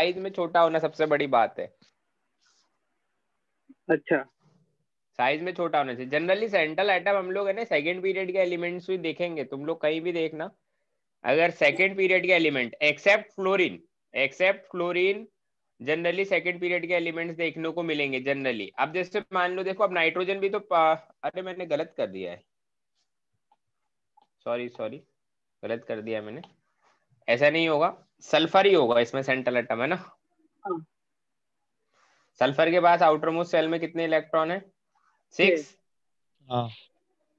Size में छोटा होना सबसे बड़ी बात है अच्छा साइज में छोटा होना चाहिए जनरली सेंट्रल आइटम हम लोग है ना सेकेंड पीरियड के एलिमेंट्स भी देखेंगे तुम लोग कहीं भी देखना अगर सेकेंड पीरियड के element except fluorine except fluorine generally second period के एलिमेंट्स देखने को मिलेंगे जनरली अब जैसे मान लो देखो अब नाइट्रोजन भी तो अरे मैंने गलत कर दिया है सॉरी सॉरी गलत कर दिया मैंने ऐसा नहीं होगा सल्फर ही होगा इसमें सेंट्रल एटम है ना हाँ। सल्फर के पास आउटर मोस्ट सेल में कितने इलेक्ट्रॉन है सिक्स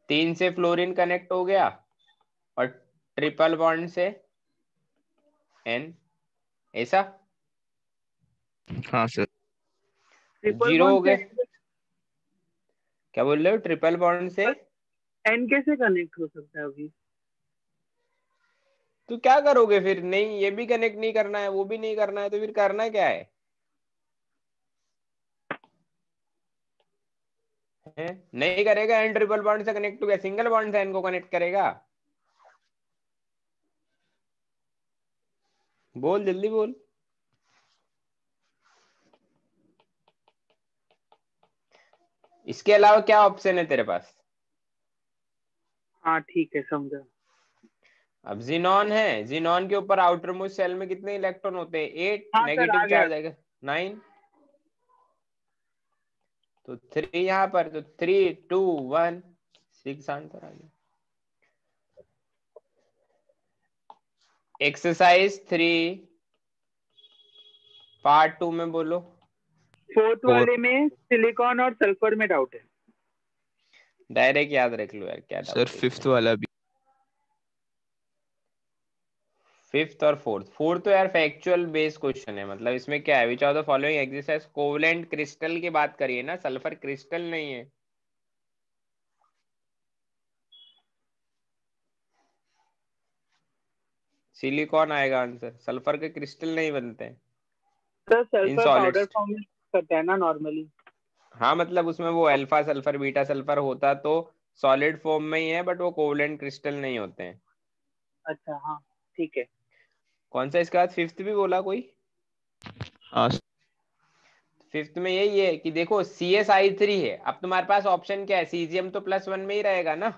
तीन से फ्लोरीन कनेक्ट हो गया और ट्रिपल बॉन्ड से एन ऐसा हाँ सर जीरो हो गए क्या बोल रहे हो ट्रिपल बॉन्ड से एन कैसे कनेक्ट हो सकता है अभी तो क्या करोगे फिर नहीं ये भी कनेक्ट नहीं करना है वो भी नहीं करना है तो फिर करना क्या है नहीं करेगा एंड ट्रिपल बॉन्ड से कनेक्ट होगा सिंगल बॉन्ड से इनको कनेक्ट करेगा बोल जल्दी बोल इसके अलावा क्या ऑप्शन है तेरे पास हाँ ठीक है समझा अब जीनॉन है जीनॉन के ऊपर आउटर मोस्ट सेल में कितने इलेक्ट्रॉन होते हैं एट नेगेटिव चार्ज आएगा नाइन तो थ्री यहां पर तो three two one six answer आ गया एक्सरसाइज थ्री पार्ट टू में बोलो फोर्थ वाले में सिलिकॉन और सल्फर में डाउट है डायरेक्ट याद रख लो यार क्या सर फिफ्थ वाला भी फिफ्थ और फोर्थ फोर्थ तो यार फैक्चुअल बेस्ड क्वेश्चन है मतलब इसमें क्या है which are the following exercise covalent crystal की बात करिए ना सल्फर क्रिस्टल नहीं है सिलिकॉन आएगा आंसर सल्फर के क्रिस्टल नहीं बनते हैं सर सल्फर पाउडर फॉर्म में करता है ना नॉर्मली हाँ मतलब उसमें वो अल्फा सल्फर बीटा सल्फर होता तो सॉलिड फॉर्म में ही है बट वो कोवलेंट क्रिस्टल नहीं होते हैं अच्छा हाँ ठीक है कौन सा इसके बाद फिफ्थ भी बोला कोई फिफ्थ हाँ। में यही है कि देखो सी एस आई थ्री है अब तुम्हारे पास ऑप्शन क्या है सीजीएम तो प्लस वन में ही रहेगा ना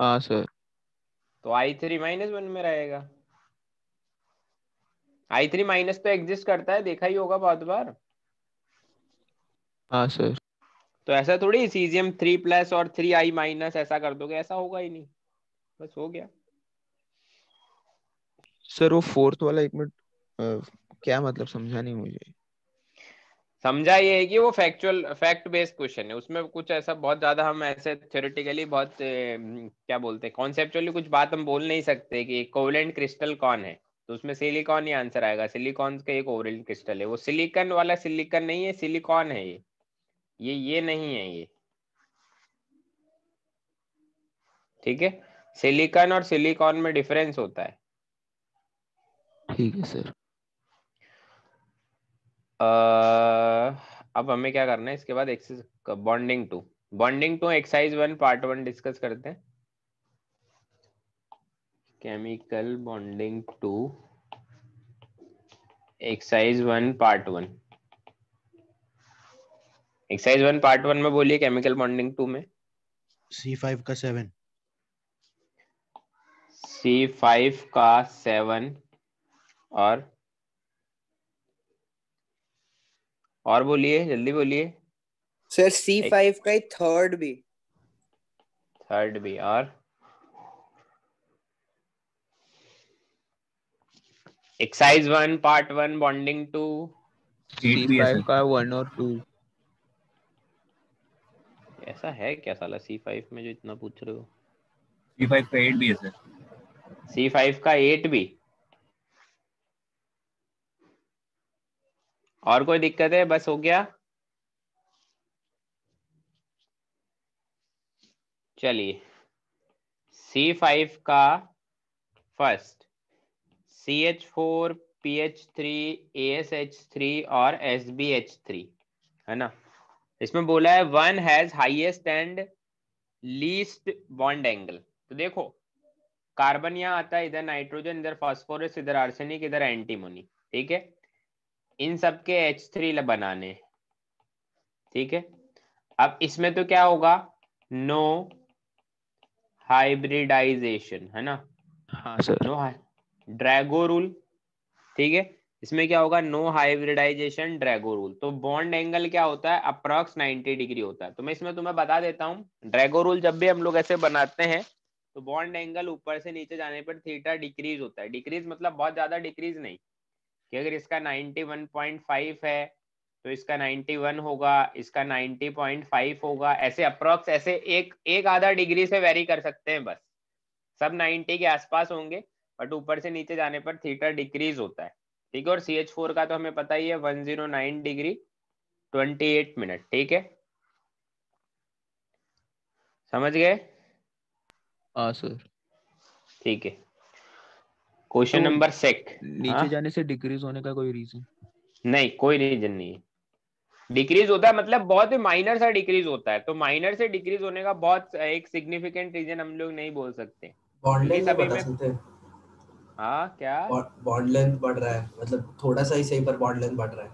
हाँ सर तो आई थ्री माइनस वन में रहेगा आई थ्री माइनस तो एग्जिस्ट करता है देखा ही होगा बहुत बार हाँ सर तो ऐसा थोड़ी सीजीएम थ्री प्लस और थ्री आई माइनस ऐसा कर दोगे ऐसा होगा ही नहीं बस हो गया सर वो फोर्थ वाला एक मिनट क्या मतलब समझा नहीं मुझे समझा ये है कि वो फैक्चुअल फैक्ट बेस्ड क्वेश्चन है उसमें कुछ ऐसा बहुत ज्यादा हम ऐसे थ्योरेटिकली बहुत ए, क्या बोलते हैं कॉन्सेप्चुअली कुछ बात हम बोल नहीं सकते कि कोवलेंट क्रिस्टल कौन है तो उसमें सिलिकॉन ही आंसर आएगा सिलिकॉन का एक ओवलेंट क्रिस्टल है वो सिलिकन वाला सिलिकन नहीं है सिलिकॉन है ये ये ये नहीं है ये ठीक है सिलिकन और सिलिकॉन में डिफरेंस होता है ठीक है सर अब हमें क्या करना है इसके बाद exercise bonding two bonding two exercise one part one discuss करते हैं chemical bonding two exercise one part one exercise one part one में बोलिए केमिकल बॉन्डिंग टू में सी फाइव का सेवन सी फाइव का सेवन और और बोलिए जल्दी बोलिए सर C5 का ही थर्ड भी थर्ड भी और exercise one part one bonding two C five का वन और टू ऐसा है क्या साला सी फाइव में जो इतना पूछ रहे हो सी फाइव का एट भी है सर सी फाइव का एट भी और कोई दिक्कत है बस हो गया चलिए सी फाइव का first C H four P H three A S H three और एस बी एच थ्री है ना इसमें बोला है one has highest and least bond angle तो देखो कार्बन यहाँ आता है इधर नाइट्रोजन इधर फॉस्फोरस इधर आर्सेनिक इधर एंटीमोनी ठीक है इन सब के एच थ्री बनाने ठीक है अब इसमें तो क्या होगा नो हाइब्रिडाइजेशन है ना हाँ नो ड्रैगो रूल ठीक है इसमें क्या होगा नो हाइब्रिडाइजेशन ड्रैगो रूल तो बॉन्ड एंगल क्या होता है अप्रॉक्स 90 डिग्री होता है तो मैं इसमें तुम्हें बता देता हूँ ड्रैगो रूल जब भी हम लोग ऐसे बनाते हैं तो बॉन्ड एंगल ऊपर से नीचे जाने पर थीटा डिक्रीज होता है डिक्रीज मतलब बहुत ज्यादा डिक्रीज नहीं कि अगर इसका 91.5 है तो इसका 91 होगा इसका 90.5 होगा ऐसे अप्रोक्स ऐसे एक एक आधा डिग्री से वेरी कर सकते हैं बस सब 90 के आसपास होंगे बट ऊपर से नीचे जाने पर थीटा डिक्रीज होता है ठीक है और सी का तो हमें पता ही है वन डिग्री ट्वेंटी मिनट ठीक है समझ गए सर हाँ, ठीक है क्वेश्चन नंबर सेक नीचे हा? जाने से डिक्रीज होने का कोई रीजन नहीं कोई रीजन नहीं डिक्रीज होता है मतलब बहुत ही माइनर सा डिक्रीज होता है तो माइनर से डिक्रीज होने का बहुत एक सिग्निफिकेंट रीजन हम लोग नहीं बोल सकते हाँ क्या बॉन्ड लेंथ बढ़ रहा है मतलब थोड़ा सा ही सही पर बॉन्ड लेंथ बढ़ रहा है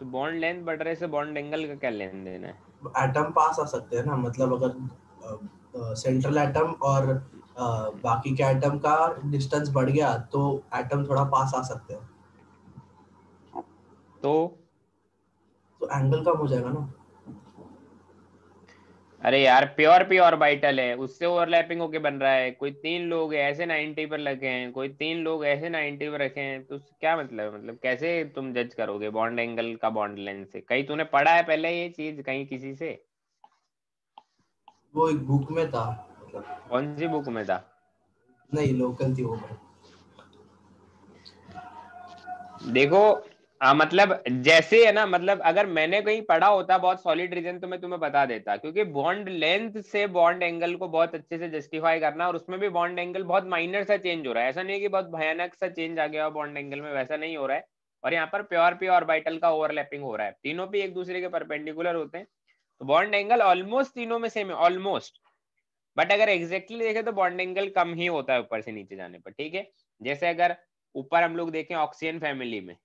तो बॉन्ड लेंथ बढ़ रहे से बॉन्ड एंगल का क्या लेन देन है एटम पास आ सकते हैं ना मतलब अगर सेंट्रल एटम और बाकी के एटम का डिस्टेंस बढ़ गया तो एटम थोड़ा पास आ सकते हैं तो तो एंगल कम हो जाएगा ना अरे यार प्योर प्योर बाइटल है उससे ओवरलैपिंग होके बन रहा है कोई तीन लोग ऐसे नाइनटी पर लगे हैं कोई तीन लोग ऐसे नाइनटी पर रखे हैं तो क्या मतलब है मतलब कैसे तुम जज करोगे बॉन्ड एंगल का बॉन्ड लेंथ से कहीं तूने पढ़ा है पहले ये चीज कहीं किसी से वो एक बुक में था कौन सी बुक में था नहीं लोकल थी वो देखो आ, मतलब जैसे है ना मतलब अगर मैंने कहीं पढ़ा होता बहुत सॉलिड रीजन तो मैं तुम्हें बता देता क्योंकि बॉन्ड लेंथ से बॉन्ड एंगल को बहुत अच्छे से जस्टिफाई करना और उसमें भी बॉन्ड एंगल बहुत माइनर सा चेंज हो रहा है ऐसा नहीं है कि बहुत भयानक सा चेंज आ गया बॉन्ड एंगल में वैसा नहीं हो रहा है और यहाँ पर प्योर पी ऑर्बिटल का ओवरलैपिंग हो रहा है तीनों भी एक दूसरे के परपेंडिकुलर होते हैं तो बॉन्ड एंगल ऑलमोस्ट तीनों में सेम है ऑलमोस्ट बट अगर एग्जैक्टली exactly देखें तो बॉन्ड एंगल कम ही होता है ऊपर से नीचे जाने पर ठीक है जैसे अगर ऊपर हम लोग देखें ऑक्सीजन फैमिली में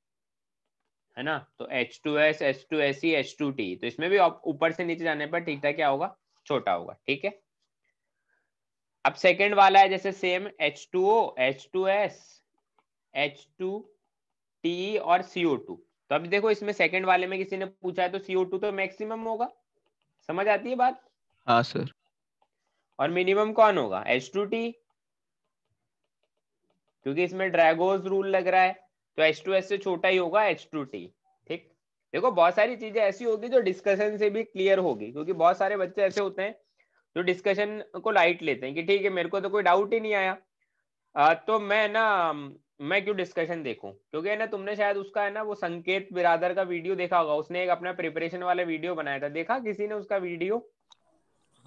है ना तो H two S H two S C H two T तो इसमें भी ऊपर से नीचे जाने पर ठाक क्या होगा छोटा होगा ठीक है अब सेकेंड वाला है जैसे same H two O H two S H two T और सीओ टू तो अब देखो इसमें सेकेंड वाले में किसी ने पूछा है तो सीओ टू तो मैक्सिमम होगा समझ आती है बात हाँ सर और मिनिमम कौन होगा एच टू टी क्योंकि इसमें ड्रैगोज रूल लग रहा है तो एच टू एस से छोटा ही होगा एच टू टी ठीक देखो बहुत सारी चीजें ऐसी होगी जो डिस्कशन से भी क्लियर होगी क्योंकि बहुत सारे बच्चे ऐसे होते हैं जो डिस्कशन को लाइट लेते हैं कि ठीक है मेरे को तो कोई डाउट ही नहीं आया आ, तो मैं ना मैं क्यों डिस्कशन देखूं क्योंकि है ना तुमने शायद उसका है ना वो संकेत बिरादर का वीडियो देखा होगा उसने एक अपना प्रिपरेशन वाला वीडियो बनाया था देखा किसी ने उसका वीडियो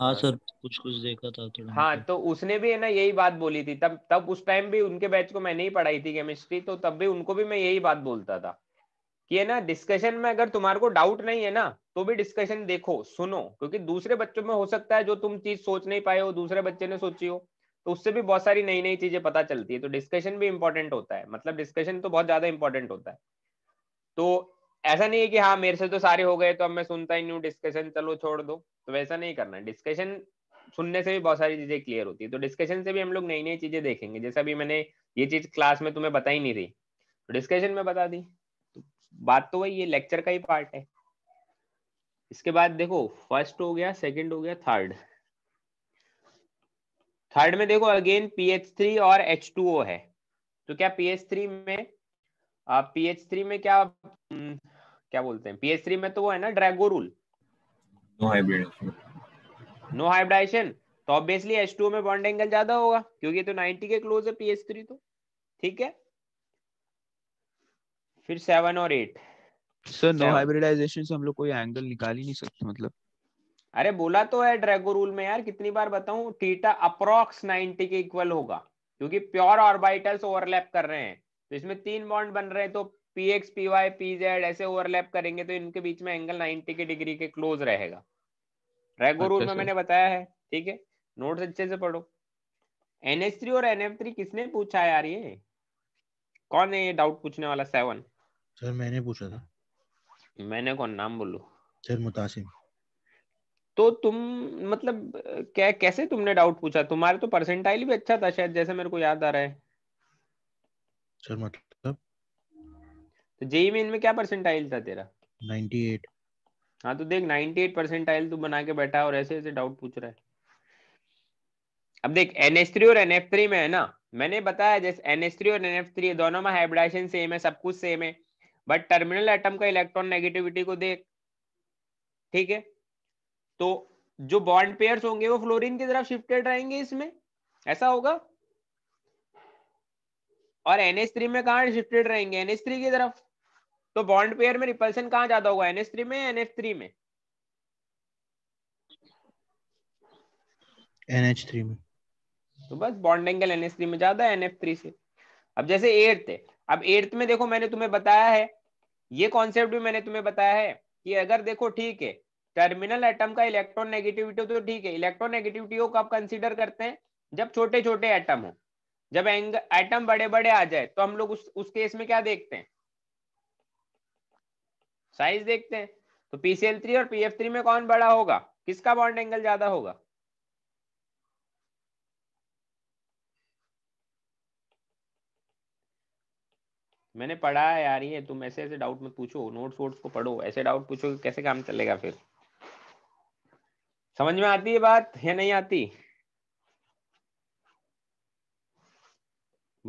हाँ सर कुछ कुछ देखा था थोड़ा तो हाँ तो उसने भी है ना यही बात बोली थी तब तब उस टाइम भी उनके बैच को मैं नहीं पढ़ाई थी केमिस्ट्री तो तब भी उनको भी मैं यही बात बोलता था कि है ना डिस्कशन में अगर तुम्हारे को डाउट नहीं है ना तो भी डिस्कशन देखो सुनो क्योंकि दूसरे बच्चों में हो सकता है जो तुम चीज सोच नहीं पाए हो दूसरे बच्चे ने सोची हो तो उससे भी बहुत सारी नई नई चीजें पता चलती है तो डिस्कशन भी इंपॉर्टेंट होता है मतलब डिस्कशन तो बहुत ज्यादा इंपॉर्टेंट होता है तो ऐसा नहीं है कि हाँ मेरे से तो सारे हो गए तो अब मैं सुनता ही नहीं हूँ डिस्कशन चलो छोड़ दो तो वैसा नहीं करना डिस्कशन सुनने से भी बहुत सारी चीजें क्लियर होती है तो डिस्कशन से भी हम लोग नई नई चीजें देखेंगे जैसा भी मैंने ये चीज क्लास में तुम्हें बताई नहीं रही डिस्कशन तो में बता दी तो बात तो वही ये लेक्चर का ही पार्ट है इसके बाद देखो फर्स्ट हो गया सेकंड हो गया थर्ड थर्ड में देखो अगेन पीएच और एच टू ओ है तो क्या पीएच में पीएच में क्या हम्म, क्या बोलते हैं पीएच में तो वो है ना Drago rule no hybridization no hybridization तो ऑब्वियसली H2 में बॉन्ड एंगल ज्यादा होगा क्योंकि तो 90 के क्लोज है PH3 तो ठीक है फिर 7 और 8 सर नो हाइब्रिडाइजेशन से हम लोग कोई एंगल निकाल ही नहीं सकते मतलब अरे बोला तो है ड्रैगो रूल में यार कितनी बार बताऊं थीटा अप्रोक्स 90 के इक्वल होगा क्योंकि प्योर ऑर्बिटल्स ओवरलैप कर रहे हैं तो इसमें तीन बॉन्ड बन रहे हैं तो P X P Y P Z ऐसे ओवरलैप करेंगे तो इनके बीच में एंगल 90 के डिग्री के क्लोज रहेगा रेगो रूल में मैंने बताया है ठीक है नोट अच्छे से पढ़ो एनएच थ्री और एनएफ थ्री किसने पूछा यार ये कौन है ये डाउट पूछने वाला सेवन सर मैंने पूछा था मैंने कौन नाम बोलू सर मुतासिम तो तुम मतलब क्या कैसे तुमने डाउट पूछा तुम्हारे तो परसेंटाइल भी अच्छा था शायद जैसे मेरे को याद आ रहा है सर मतलब तो जेई मेन में क्या परसेंटाइल था तेरा 98 हाँ तो देख 98 परसेंटाइल तू बना के बैठा और ऐसे ऐसे डाउट पूछ रहा है अब देख NH3 और NF3 में है ना मैंने बताया जैसे NH3 और NF3 दोनों में हाइब्रिडाइजेशन सेम है सब कुछ सेम है बट टर्मिनल एटम का इलेक्ट्रॉन नेगेटिविटी को देख ठीक है तो जो बॉन्ड पेयर होंगे वो फ्लोरीन की तरफ शिफ्टेड रहेंगे इसमें ऐसा होगा और NH3 में कहा शिफ्टेड रहेंगे NH3 की तरफ तो बॉन्ड पेयर में रिपल्सन कहा ज्यादा होगा एनएस थ्री में एनएच थ्री में एनएच थ्री में तो बस बॉन्ड एंगल एनएस थ्री में ज्यादा है एनएफ थ्री से अब जैसे एर्थ अब एर्थ में देखो मैंने तुम्हें बताया है ये कॉन्सेप्ट भी मैंने तुम्हें बताया है कि अगर देखो ठीक है टर्मिनल एटम का इलेक्ट्रॉन नेगेटिविटी तो ठीक है इलेक्ट्रॉन नेगेटिविटी को कब कंसीडर करते हैं जब छोटे छोटे एटम हो जब एंग एटम बड़े बड़े आ जाए तो हम लोग उस उस केस में क्या देखते हैं साइज देखते हैं तो पीसीएल थ्री और पीएफ थ्री में कौन बड़ा होगा किसका बॉन्ड एंगल ज्यादा होगा मैंने पढ़ा है यार ये तुम ऐसे ऐसे डाउट में पूछो नोट्स वोट्स को पढ़ो ऐसे डाउट पूछो कैसे काम चलेगा फिर समझ में आती है बात या नहीं आती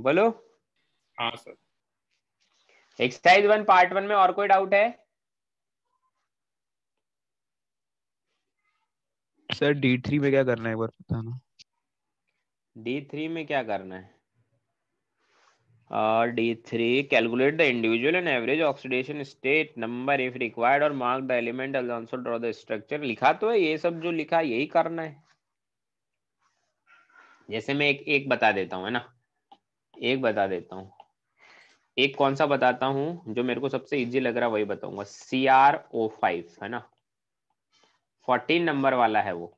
बोलो हाँ sir exercise one part one में और कोई डाउट है सर डी थ्री में क्या करना है एक बार बताना डी थ्री में क्या करना है और D three calculate the individual and average oxidation state number if required और mark the element also draw the structure लिखा तो है ये सब जो लिखा यही करना है जैसे मैं एक एक बता देता हूँ है ना एक बता देता हूँ एक कौन सा बताता हूँ जो मेरे को सबसे इजी लग रहा है वही बताऊंगा सी आर ओ फाइव है ना फोर्टीन नंबर वाला है वो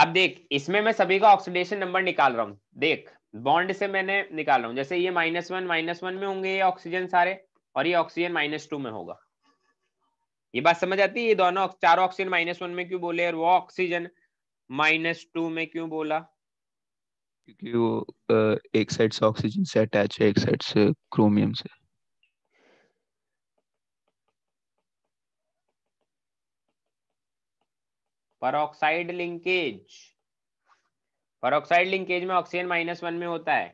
अब देख इसमें मैं सभी का ऑक्सीडेशन नंबर निकाल रहा हूँ देख बॉन्ड से मैंने निकाल रहा हूं जैसे ये माइनस वन माइनस वन में होंगे ये ऑक्सीजन सारे और ये ऑक्सीजन माइनस टू में होगा ये बात समझ आती है ये दोनों चारों ऑक्सीजन माइनस वन में क्यों बोले और वो ऑक्सीजन माइनस टू में क्यों बोला क्योंकि वो एक साइड से ऑक्सीजन से अटैच है एक साइड से क्रोमियम से परोक्साइड लिंकेज परोक्साइड लिंकेज में ऑक्सीजन माइनस वन में होता है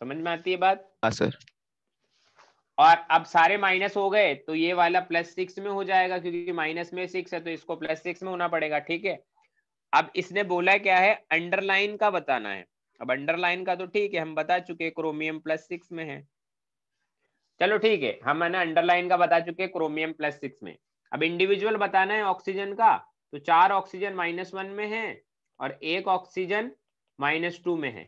समझ में आती है बात हाँ सर और अब सारे माइनस हो गए तो ये वाला प्लस सिक्स में हो जाएगा क्योंकि माइनस में सिक्स है तो इसको प्लस सिक्स में होना पड़ेगा ठीक है अब इसने बोला क्या है अंडरलाइन का बताना है अब अंडरलाइन का तो ठीक है हम बता चुके क्रोमियम प्लस सिक्स में है चलो ठीक है हम है ना अंडरलाइन का बता चुके क्रोमियम प्लस सिक्स में अब इंडिविजुअल बताना है ऑक्सीजन का तो चार ऑक्सीजन माइनस वन में है और एक ऑक्सीजन माइनस टू में है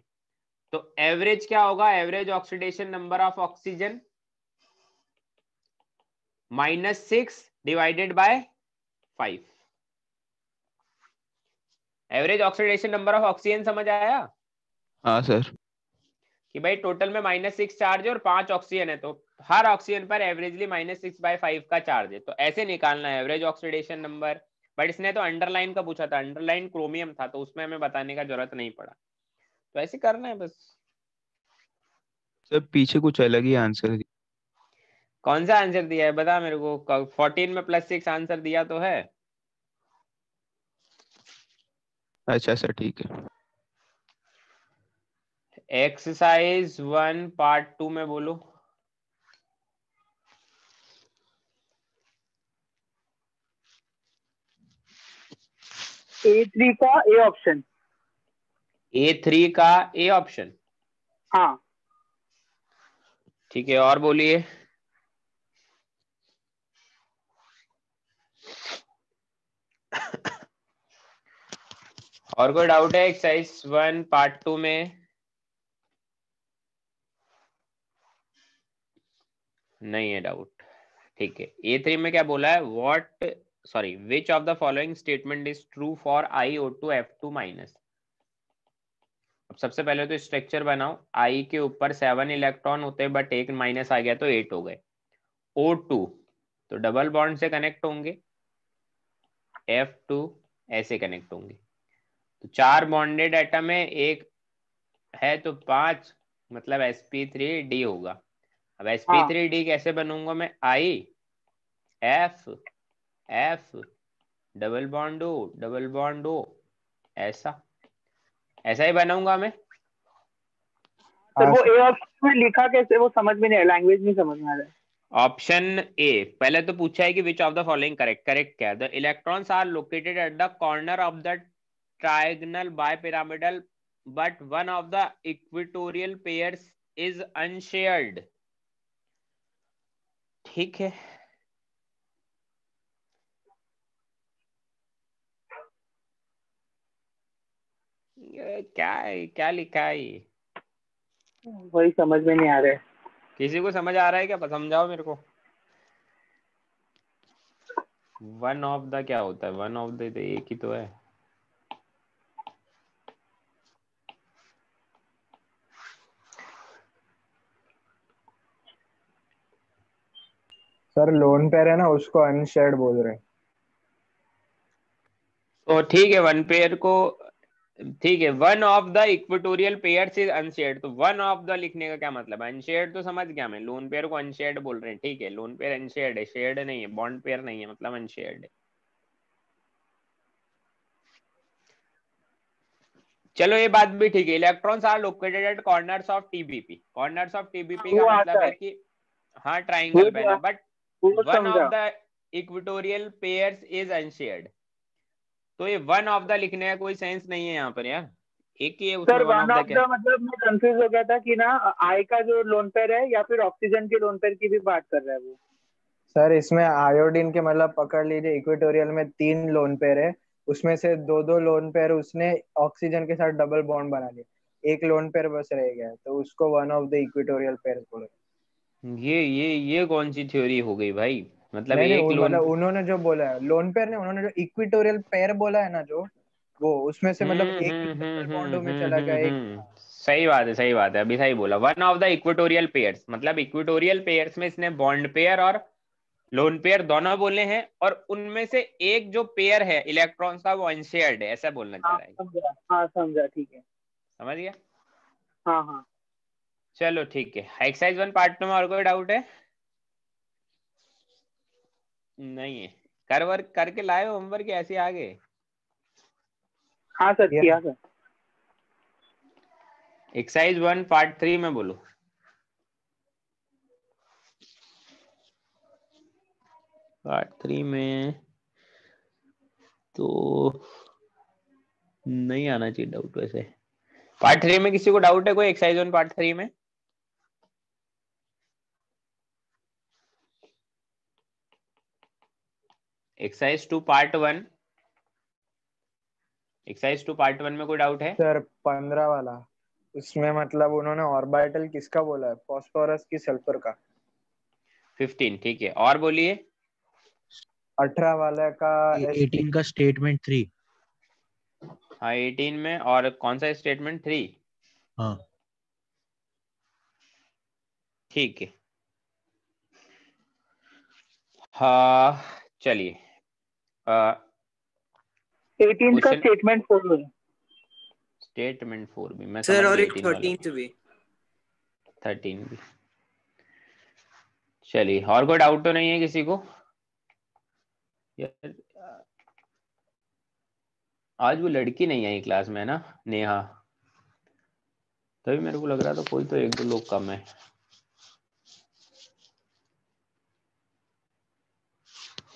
तो एवरेज क्या होगा average oxidation number of oxygen minus six divided by five average oxidation number of oxygen समझ आया हाँ सर कि भाई टोटल में माइनस सिक्स चार्ज है और पांच ऑक्सीजन है तो हर ऑक्सीजन पर averagely minus six by five का चार्ज है तो ऐसे निकालना है एवरेज ऑक्सीडेशन नंबर बट इसने तो अंडरलाइन का पूछा था अंडरलाइन क्रोमियम था तो उसमें हमें बताने का जरूरत नहीं पड़ा तो ऐसे करना है बस सर पीछे कुछ अलग ही आंसर कौन सा आंसर दिया है बता मेरे को फोर्टीन में प्लस सिक्स आंसर दिया तो है अच्छा सर अच्छा, ठीक है एक्सरसाइज वन पार्ट टू में बोलो ए थ्री का ए ऑप्शन ए थ्री का ए ऑप्शन हाँ ठीक है और बोलिए और कोई डाउट है एक्सरसाइज वन पार्ट टू में नहीं है डाउट ठीक है ए थ्री में क्या बोला है what sorry which of the following statement is true for iO2 F2 minus अब सबसे पहले तो स्ट्रक्चर बनाओ i के ऊपर सेवन इलेक्ट्रॉन होते बट एक माइनस आ गया तो 8 हो गए o2 तो डबल बॉन्ड से कनेक्ट होंगे एफ ऐसे कनेक्ट होंगे तो चार बॉन्डेड एटम है एक है तो पांच मतलब एस पी थ्री डी होगा अब एस पी थ्री डी कैसे बनूंगा मैं आई एफ एफ डबल बॉन्डो डबल बॉन्डो ऐसा ऐसा ही बनाऊंगा मैं सर तो वो ए ऑप्शन में लिखा कैसे वो समझ में नहीं लैंग्वेज नहीं समझ में आ रहा है ऑप्शन ए पहले तो पूछा है कि which of the following correct correct क्या है the electrons are located at the corner of the trigonal bipyramidal but one of the equatorial pairs is unshared ठीक है क्या है क्या लिखा है ये वही समझ में नहीं आ रहा है किसी को समझ आ रहा है क्या समझाओ मेरे को वन ऑफ द क्या होता है वन ऑफ द एक ही तो है सर लोन पेयर है ना उसको अनशेड बोल रहे हैं तो ठीक है वन पेयर को ठीक है one of the equatorial pair is unshared तो वन ऑफ द लिखने का क्या मतलब है अनशेयर्ड तो समझ गया मैं लोन पेयर को अनशेयर्ड बोल रहे हैं ठीक है लोन पेयर अनशेयर्ड है शेयर्ड नहीं है बॉन्ड पेयर नहीं है मतलब अनशेयर्ड है चलो ये बात भी ठीक है electrons are located at corners of TBP corners of TBP का मतलब है कि हाँ triangle but one of the equatorial pairs is unshared तो ये वन ऑफ द लिखने का कोई सेंस नहीं है यहाँ पर यार एक ही है सर वन ऑफ द मतलब मैं कंफ्यूज हो गया था कि ना आई का जो लोन पेयर है या फिर ऑक्सीजन के लोन पेयर की भी बात कर रहा है वो सर इसमें आयोडीन के मतलब पकड़ लीजिए इक्वेटोरियल में तीन लोन पेयर है उसमें से दो दो लोन पेयर उसने ऑक्सीजन के साथ डबल बॉन्ड बना लिया एक लोन पेयर बस रह गया तो उसको one of the equatorial pair बोला ये ये ये कौन सी थ्योरी हो गई भाई मतलब नहीं, एक लोन मतलब उन्होंने जो बोला है लोन पेयर ने उन्होंने जो इक्विटोरियल पेयर बोला है ना जो वो उसमें से मतलब हम्म, एक बॉन्डो हम्म, हम्म, में चला गया एक सही बात है सही बात है अभी सही बोला one of the equatorial pairs मतलब इक्विटोरियल पेयर्स में इसने बॉन्ड पेयर और लोन पेयर दोनों बोले हैं और उनमें से एक जो पेयर है इलेक्ट्रॉन्स का वो अनशेयर्ड है ऐसा बोलना चाह रहा है समझा ठीक है समझ गया हाँ हाँ चलो ठीक है एक्सरसाइज वन पार्ट में और कोई डाउट है नहीं कर वर्क करके लाए होमवर्क ऐसे आ गए हाँ सर किया sir exercise one part three में बोलो पार्ट थ्री में तो नहीं आना चाहिए डाउट वैसे पार्ट थ्री में किसी को डाउट है कोई एक्सरसाइज वन पार्ट थ्री में exercise two part one exercise two part one में कोई डाउट है सर पंद्रह वाला उसमें मतलब उन्होंने ऑर्बिटल किसका बोला है फॉस्फोरस की सल्फर का फिफ्टीन ठीक है और बोलिए अठारह वाला का एटीन का स्टेटमेंट थ्री हाँ एटीन में और कौन सा स्टेटमेंट थ्री हाँ ठीक है हाँ चलिए एटीन uh, का स्टेटमेंट फोर में स्टेटमेंट फोर भी मैं सर और एक थर्टीन भी थर्टीन भी चलिए और कोई डाउट तो नहीं है किसी को यार आज वो लड़की नहीं आई क्लास में ना नेहा तभी मेरे को लग रहा था कोई तो एक दो लोग कम है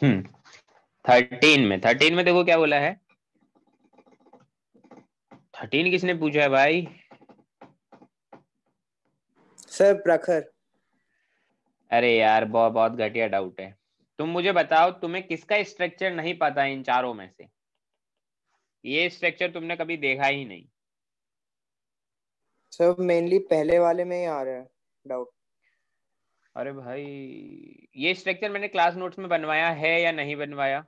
हम्म थर्टीन में थर्टीन में देखो क्या बोला है थर्टीन किसने पूछा है भाई सर प्रखर अरे यार बहुत बहुत घटिया डाउट है तुम मुझे बताओ तुम्हें किसका स्ट्रक्चर नहीं पता है इन चारों में से ये स्ट्रक्चर तुमने कभी देखा ही नहीं सर मेनली पहले वाले में ही आ रहा है डाउट अरे भाई ये स्ट्रक्चर मैंने क्लास नोट्स में बनवाया है या नहीं बनवाया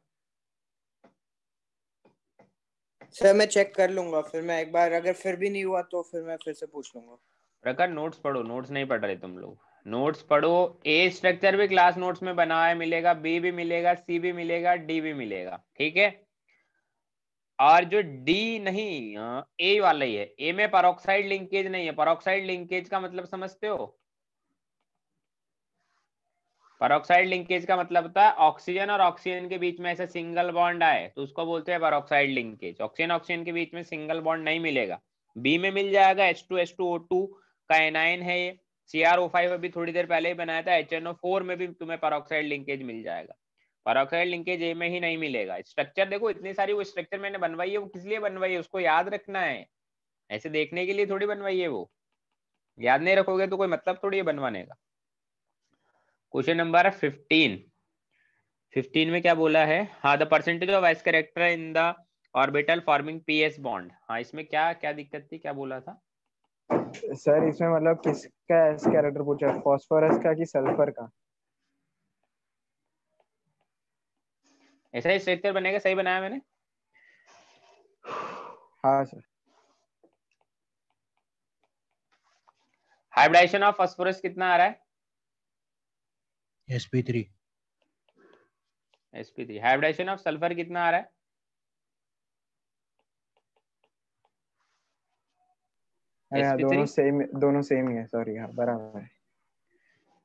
सर मैं चेक कर लूंगा फिर मैं एक बार अगर फिर भी नहीं हुआ तो फिर मैं फिर से पूछ लूंगा प्रकार नोट्स पढ़ो नोट्स नहीं पढ़ रहे तुम लोग नोट्स पढ़ो ए स्ट्रक्चर भी क्लास नोट्स में बना है मिलेगा बी भी मिलेगा सी भी मिलेगा डी भी मिलेगा ठीक है और जो डी नहीं ए वाला ही है ए में परोक्साइड लिंकेज नहीं है परोक्साइड लिंकेज का मतलब समझते हो परोक्साइड लिंकेज का मतलब होता है ऑक्सीजन और ऑक्सीजन के बीच में ऐसा सिंगल बॉन्ड आए तो उसको बोलते हैं परोक्साइड लिंकेज ऑक्सीजन ऑक्सीजन के बीच में सिंगल बॉन्ड नहीं मिलेगा बी में मिल जाएगा H two H two O two का एनाइन है ये सी आर ओ फाइव अभी थोड़ी देर पहले ही बनाया था एच एन ओ फोर में भी तुम्हें परोक्साइड लिंकेज मिल जाएगा परोक्साइड लिंकेज ए में ही नहीं मिलेगा स्ट्रक्चर देखो इतनी सारी वो स्ट्रक्चर मैंने बनवाई है वो किस लिए बनवाई है उसको याद रखना है ऐसे देखने के लिए थोड़ी बनवाई है वो याद नहीं रखोगे तो कोई मतलब थोड़ी बनवाने का क्वेश्चन नंबर फिफ्टीन फिफ्टीन में क्या बोला है हाँ the percentage of vice character in the orbital forming P S bond हाँ इसमें क्या क्या दिक्कत थी क्या बोला था सर इसमें मतलब किसका एस कैरेक्टर पूछा फॉस्फोरस का कि सल्फर का ऐसा ही स्ट्रक्चर बनेगा सही बनाया मैंने हाँ सर हाइब्रिडाइजेशन ऑफ फॉस्फोरस कितना आ रहा है sp3 sp3 hybridization of sulfur kitna aa raha hai दोनों सेम दोनों सेम ही है सॉरी हाँ बराबर है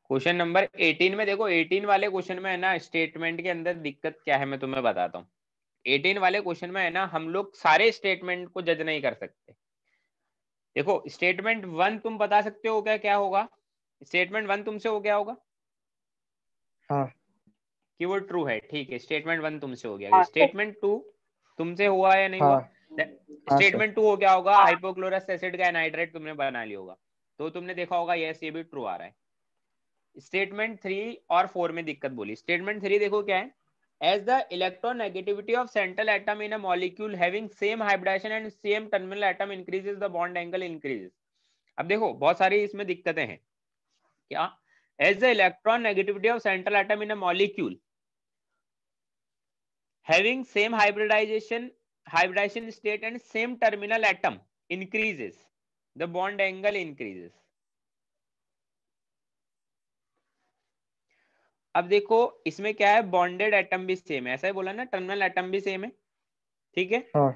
क्वेश्चन नंबर 18 में देखो 18 वाले क्वेश्चन क्या है मैं तुम्हें बताता हूँ 18 वाले क्वेश्चन में है ना हम लोग सारे स्टेटमेंट को जज नहीं कर सकते देखो स्टेटमेंट वन तुम बता सकते हो क्या क्या होगा स्टेटमेंट वन तुमसे हो क्या होगा हाँ कि वो ट्रू है ठीक है स्टेटमेंट वन तुमसे हो गया स्टेटमेंट हाँ। टू तुमसे हुआ या नहीं हुआ स्टेटमेंट हाँ। टू हाँ, हो क्या होगा हाइपोक्लोरस एसिड का एनहाइड्रेट तुमने बना लिया होगा तो तुमने देखा होगा यस ये भी ट्रू आ रहा है स्टेटमेंट थ्री और फोर में दिक्कत बोली स्टेटमेंट थ्री देखो क्या है as the electronegativity of central atom in a molecule having same hybridization and same terminal atom increases the bond angle increases अब देखो बहुत सारी इसमें दिक्कतें हैं क्या as the electron negativity of central atom in a molecule having same hybridization hybridization state and same terminal atom increases the bond angle increases अब देखो इसमें क्या है बॉन्डेड एटम भी सेम है ऐसा ही बोला ना टर्मिनल एटम भी सेम है ठीक है हाँ.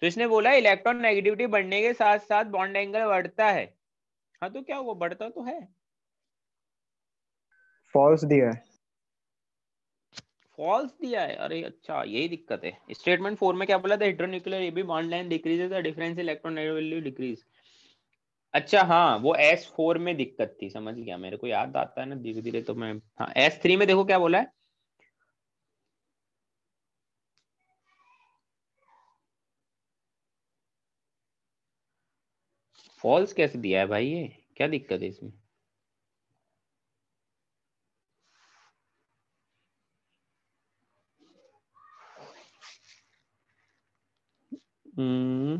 तो इसने बोला इलेक्ट्रॉन नेगेटिविटी बढ़ने के साथ साथ बॉन्ड एंगल बढ़ता है हाँ तो क्या वो बढ़ता तो है फॉल्स दिया है फॉल्स दिया है अरे अच्छा यही दिक्कत है स्टेटमेंट फोर में क्या बोला था heteronuclear AB bond line decreases the difference electron negative decrease अच्छा हाँ वो एस फोर में दिक्कत थी समझ गया मेरे को याद आता है ना धीरे धीरे तो मैं हाँ एस थ्री में देखो क्या बोला है फॉल्स कैसे दिया है भाई ये क्या दिक्कत है इसमें हम्म।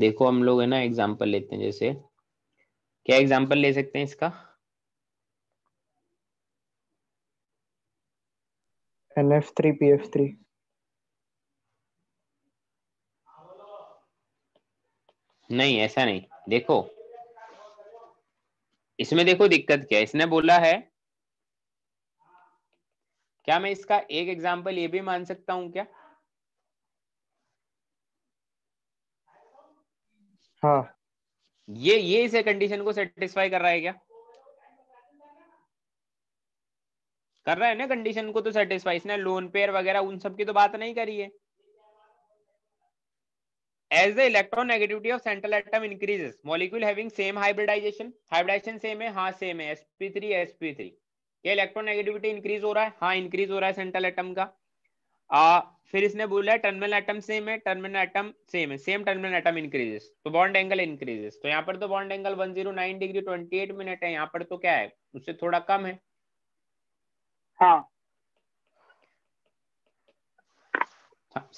देखो हम लोग है ना एग्जांपल लेते हैं जैसे क्या एग्जांपल ले सकते हैं इसका N F three P F three नहीं ऐसा नहीं देखो इसमें देखो दिक्कत क्या है इसने बोला है क्या मैं इसका एक एग्जाम्पल ये भी मान सकता हूं क्या हाँ ये ये इसे कंडीशन को सेटिस्फाई कर रहा है क्या कर रहा है ना कंडीशन को तो सेटिस्फाई इसने लोन पेयर वगैरह उन सब की तो बात नहीं करी है as the electron negativity of central atom increases molecule having same hybridization hybridization same है हाँ सेम है एसपी थ्री एसपी थ्री क्या इलेक्ट्रोनेगेटिविटी इंक्रीज हो रहा है हाँ इंक्रीज हो रहा है सेंट्रल एटम का आ, फिर इसने बोला है टर्मिनल एटम सेम है टर्मिनल एटम सेम है सेम टर्मिनल एटम इंक्रीजेस तो बॉन्ड एंगल इंक्रीजेस तो यहाँ पर तो बॉन्ड एंगल 109 डिग्री 28 मिनट है यहाँ पर तो क्या है उससे थोड़ा कम है हाँ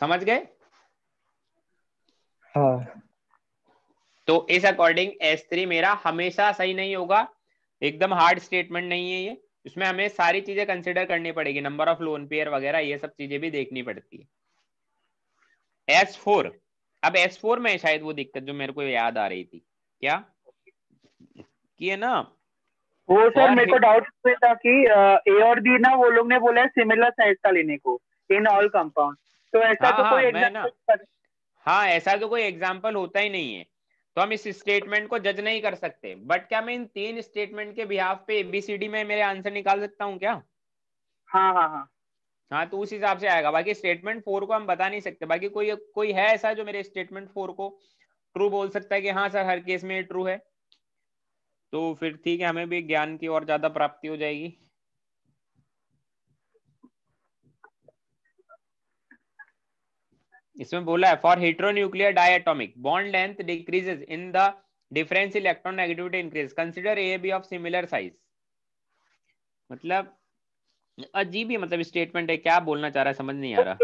समझ गए हाँ तो इस अकॉर्डिंग S3 मेरा हमेशा सही नहीं होगा एकदम हार्ड स्टेटमेंट नहीं है ये इसमें हमें सारी चीजें कंसिडर करनी पड़ेगी नंबर ऑफ लोन पेयर वगैरह ये सब चीजें भी देखनी पड़ती है एस फोर अब एस फोर में शायद वो दिक्कत जो मेरे को याद आ रही थी क्या कि है ना वो सर मेरे को डाउट था कि ए और बी ना वो लोग ने बोला है सिमिलर साइज का लेने को इन ऑल कंपाउंड तो ऐसा तो हाँ, तो कोई हाँ, हाँ ऐसा तो कोई एग्जाम्पल होता ही नहीं है तो हम इस स्टेटमेंट को जज नहीं कर सकते बट क्या मैं इन तीन स्टेटमेंट के बिहाफ पे एबीसीडी में मेरे आंसर निकाल सकता हूँ क्या हाँ हाँ हाँ हाँ तो उस हिसाब से आएगा बाकी स्टेटमेंट फोर को हम बता नहीं सकते बाकी कोई कोई है ऐसा जो मेरे स्टेटमेंट फोर को ट्रू बोल सकता है कि हाँ सर हर केस में ट्रू है तो फिर ठीक है हमें भी ज्ञान की और ज्यादा प्राप्ति हो जाएगी इसमें बोला है for heteronuclear diatomic bond length decreases in the difference electron negativity increase consider A B of similar size मतलब अजीब ही मतलब स्टेटमेंट है क्या बोलना चाह रहा है समझ नहीं आ रहा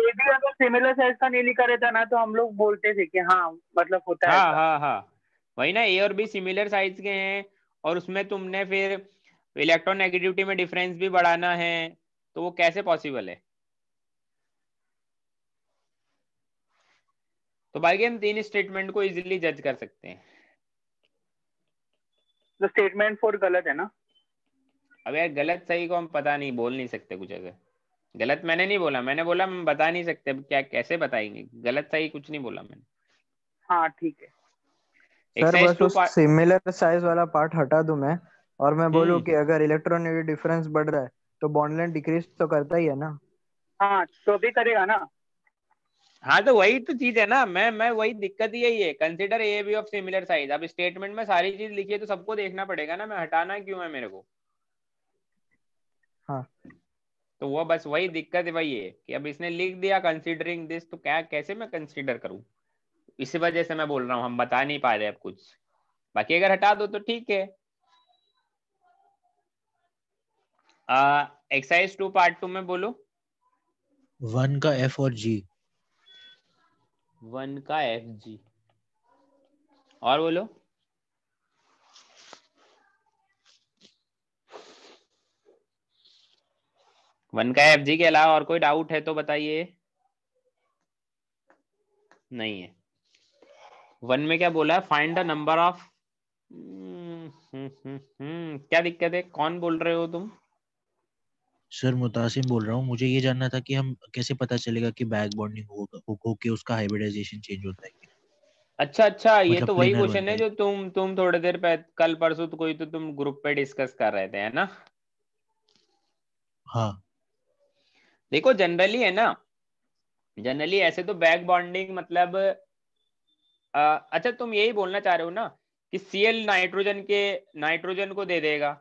सिमिलर तो साइज का नहीं लिखा रहता ना तो हम लोग बोलते थे कि हाँ मतलब होता हाँ, है हाँ हाँ वही ना ए और बी सिमिलर साइज के हैं और उसमें तुमने फिर इलेक्ट्रॉन नेगेटिविटी में डिफरेंस भी बढ़ाना है तो वो कैसे पॉसिबल है तो भाई हम तीन स्टेटमेंट को इजीली जज कर सकते हैं तो स्टेटमेंट फोर गलत है ना अब यार गलत सही को हम पता नहीं बोल नहीं सकते कुछ अगर गलत मैंने नहीं बोला मैंने बोला हम बता नहीं सकते क्या कैसे बताएंगे गलत सही कुछ नहीं बोला मैंने हाँ ठीक है सर बस उस सिमिलर साइज वाला पार्ट हटा दूं मैं और मैं बोलूं हम्म। कि अगर इलेक्ट्रॉन डिफरेंस बढ़ रहा है तो बॉन्ड लेंथ डिक्रीज तो करता ही है ना हाँ तो भी करेगा ना हाँ तो वही तो चीज है ना मैं मैं वही दिक्कत ही है consider A B of similar size अब स्टेटमेंट में सारी चीज लिखी है तो सबको देखना पड़ेगा ना मैं हटाना क्यों है मेरे को हाँ तो वो बस वही दिक्कत है वही है कि अब इसने लिख दिया कंसिडरिंग दिस तो क्या कैसे मैं कंसिडर करूँ इसी वजह से मैं बोल रहा हूँ हम बता नहीं पा रहे अब कुछ बाकी अगर हटा दो तो ठीक है एक्सरसाइज टू पार्ट टू में बोलो वन का एफ और जी वन का एफ जी और बोलो वन का एफ जी के अलावा और कोई डाउट है तो बताइए नहीं है वन में क्या बोला है फाइंड द नंबर ऑफ क्या दिक्कत है कौन बोल रहे हो तुम सर मुतासिम बोल रहा हूँ मुझे ये जानना था कि हम कैसे पता चलेगा कि बैक बॉन्डिंग होगा हो, के उसका हाइब्रिडाइजेशन चेंज होता है अच्छा अच्छा ये तो वही क्वेश्चन है जो तुम तुम थोड़ी देर पह कल परसों तो कोई तो तुम ग्रुप पे डिस्कस कर रहे थे है ना हाँ देखो जनरली है ना जनरली ऐसे तो बैक बॉन्डिंग मतलब आ, अच्छा तुम यही बोलना चाह रहे हो ना कि सीएल नाइट्रोजन के नाइट्रोजन को दे देगा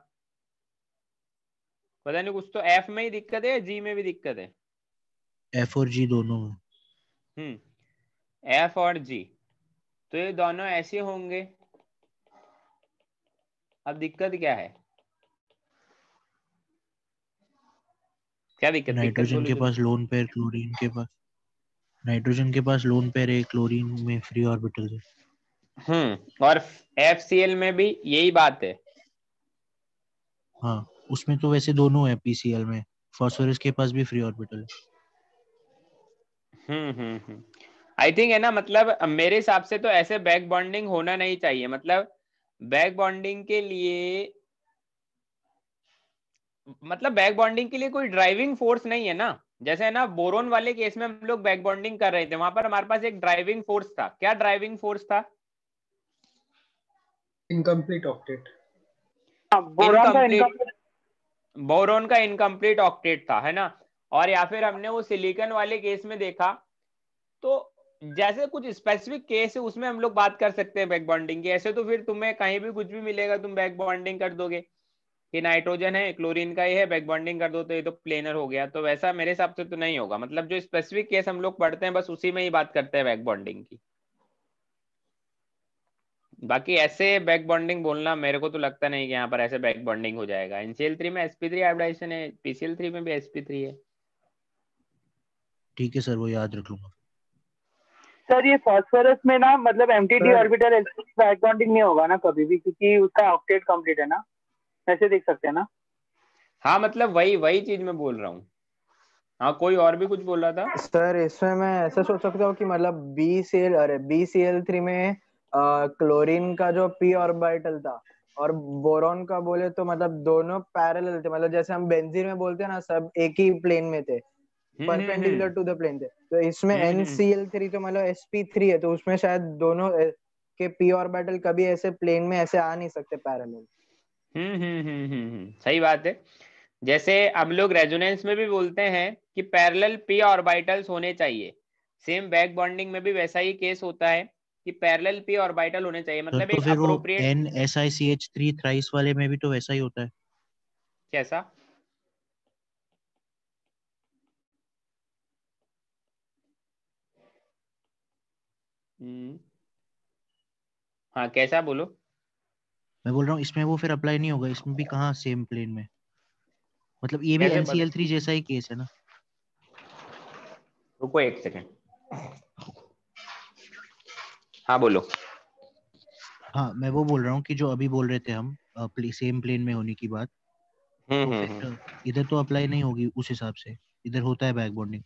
पता नहीं कुछ तो एफ में ही दिक्कत है जी में भी दिक्कत है एफ और जी दोनों में एफ हम्म, और जी तो ये दोनों ऐसे होंगे अब दिक्कत क्या है क्या दिक्कत नाइट्रोजन के पास लोन पेयर क्लोरीन के पास नाइट्रोजन के पास लोन पेयर है क्लोरीन में फ्री ऑर्बिटल है हम्म और एफ में भी यही बात है हाँ उसमें तो वैसे दोनों है पीसीएल में फॉस्फोरस के पास भी फ्री ऑर्बिटल है हम्म हम्म आई हम्म। थिंक है ना मतलब मेरे हिसाब से तो ऐसे बैक बॉन्डिंग होना नहीं चाहिए मतलब बैक बॉन्डिंग के लिए मतलब बैक बॉन्डिंग के लिए कोई ड्राइविंग फोर्स नहीं है ना जैसे है ना बोरोन वाले केस में हम लोग बैक बॉन्डिंग कर रहे थे वहां पर हमारे पास एक ड्राइविंग फोर्स था क्या ड्राइविंग फोर्स था इनकम्प्लीट ऑक्टेट बोरोन का इनकम्प्लीट बोरोन का इनकम्प्लीट ऑक्टेट था है ना और या फिर हमने वो सिलिकन वाले केस में देखा तो जैसे कुछ स्पेसिफिक केस है उसमें हम लोग बात कर सकते हैं बैक बॉन्डिंग की ऐसे तो फिर तुम्हें कहीं भी कुछ भी मिलेगा तुम बैक बॉन्डिंग कर दोगे कि नाइट्रोजन है क्लोरीन का ये है बैक बॉन्डिंग कर दो तो ये तो प्लेनर हो गया तो वैसा मेरे हिसाब से तो नहीं होगा मतलब जो स्पेसिफिक केस हम लोग पढ़ते हैं बस उसी में ही बात करते हैं बैक बॉन्डिंग की बाकी ऐसे बैक बॉन्डिंग बोलना मेरे को तो लगता नहीं कि यहाँ पर ऐसे बैक बॉन्डिंग हो जाएगा एनसीएल थ्री में एसपी थ्री हाइब्रिडाइजेशन है पीसीएल थ्री में भी एसपी थ्री है ठीक है सर वो याद रख लूंगा सर ये फॉस्फोरस में ना मतलब एमटीटी ऑर्बिटल बैक बॉन्डिंग नहीं होगा ना कभी भी क्योंकि उसका ऑक्टेट कंप्लीट है ना ऐसे देख सकते हैं ना हाँ मतलब वही वही चीज मैं बोल रहा हूँ हाँ कोई और भी कुछ बोल रहा था सर इसमें मैं ऐसा सोच सकता हूँ कि मतलब बी सी एल अरे बी सी एल थ्री में क्लोरीन का जो पी ऑर्बिटल था और बोरॉन का बोले तो मतलब दोनों पैरल थे मतलब जैसे हम बेंजीन में बोलते हैं ना सब एक ही प्लेन में थे hmm, hmm, perpendicular hmm. To the plane थे तो इसमें थ्री तो मतलब थ्री है तो उसमें शायद दोनों के पी ऑर्बिटल कभी ऐसे प्लेन में ऐसे आ नहीं सकते पैरल हम्म हम्म हम्म सही बात है जैसे हम लोग रेजोनेंस में भी बोलते हैं कि पैरेलल पी ऑर्बिटल्स होने चाहिए सेम बैक बॉन्डिंग में भी वैसा ही केस होता है कि पैरेलल पी ऑर्बिटल होने चाहिए मतलब तो एक appropriate N S I C H 3 thrice वाले में भी तो वैसा ही होता है कैसा हम्म हाँ कैसा बोलो मैं बोल रहा हूँ इसमें वो फिर अप्लाई नहीं होगा इसमें भी कहाँ सेम प्लेन में मतलब ये भी एनसीएल थ्री जैसा ही केस है ना रुको एक सेकेंड हाँ बोलो हाँ मैं वो बोल रहा हूँ कि जो अभी बोल रहे थे हम प्ले, सेम प्लेन में होने की बात हम्म, तो हम्म, हम्म। इधर तो अप्लाई नहीं होगी उस हिसाब से इधर होता है बैक बॉन्डिंग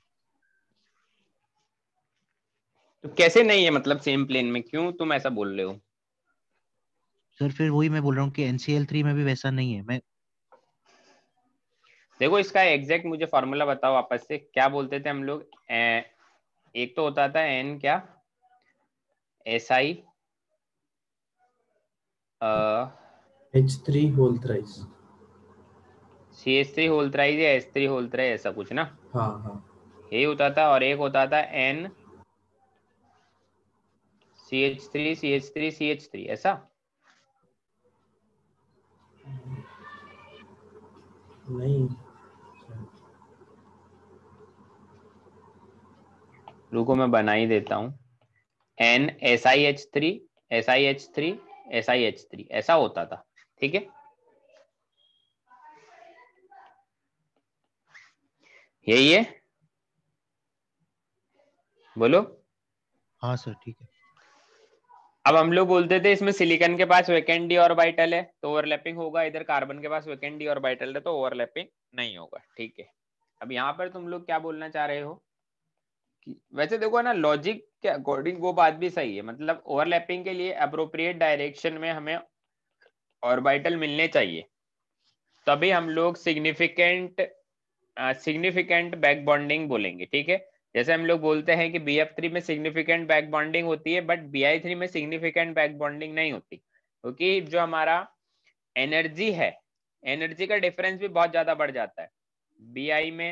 तो कैसे नहीं है मतलब सेम प्लेन में क्यों तुम ऐसा बोल रहे हो सर फिर वही मैं बोल रहा हूँ कि एनसीएल थ्री में भी वैसा नहीं है मैं देखो इसका एग्जैक्ट मुझे फॉर्मूला बताओ आपस से क्या बोलते थे हम लोग एक तो होता था एन क्या S I H three whole thrice C H three whole thrice या एच थ्री होल थ्राइज ऐसा कुछ ना हाँ हाँ ये होता था और एक होता था N C H three C H three C H three ऐसा नहीं रुको मैं बना ही देता हूँ N S I H three S I H three S I H three ऐसा होता था ठीक है यही है बोलो हाँ सर ठीक है अब हम लोग बोलते थे इसमें सिलिकॉन के पास वेकेंडी और बाइटल है तो ओवरलैपिंग होगा इधर कार्बन के पास वेकेंडी और बाइटल है तो ओवरलैपिंग नहीं होगा ठीक है अब यहाँ पर तुम लोग क्या बोलना चाह रहे हो वैसे देखो ना लॉजिक के अकॉर्डिंग वो बात भी सही है मतलब ओवरलैपिंग के लिए अप्रोप्रिएट डायरेक्शन में हमें ऑर्बिटल मिलने चाहिए तभी हम लोग सिग्निफिकेंट सिग्निफिकेंट बैक बॉन्डिंग बोलेंगे ठीक है जैसे हम लोग बोलते हैं कि बी एफ थ्री में सिग्निफिकेंट बैक बॉन्डिंग होती है बट बी आई थ्री में सिग्निफिकेंट बैक बॉन्डिंग नहीं होती क्योंकि तो जो हमारा एनर्जी है एनर्जी का डिफरेंस भी बहुत ज्यादा बढ़ जाता है बी आई में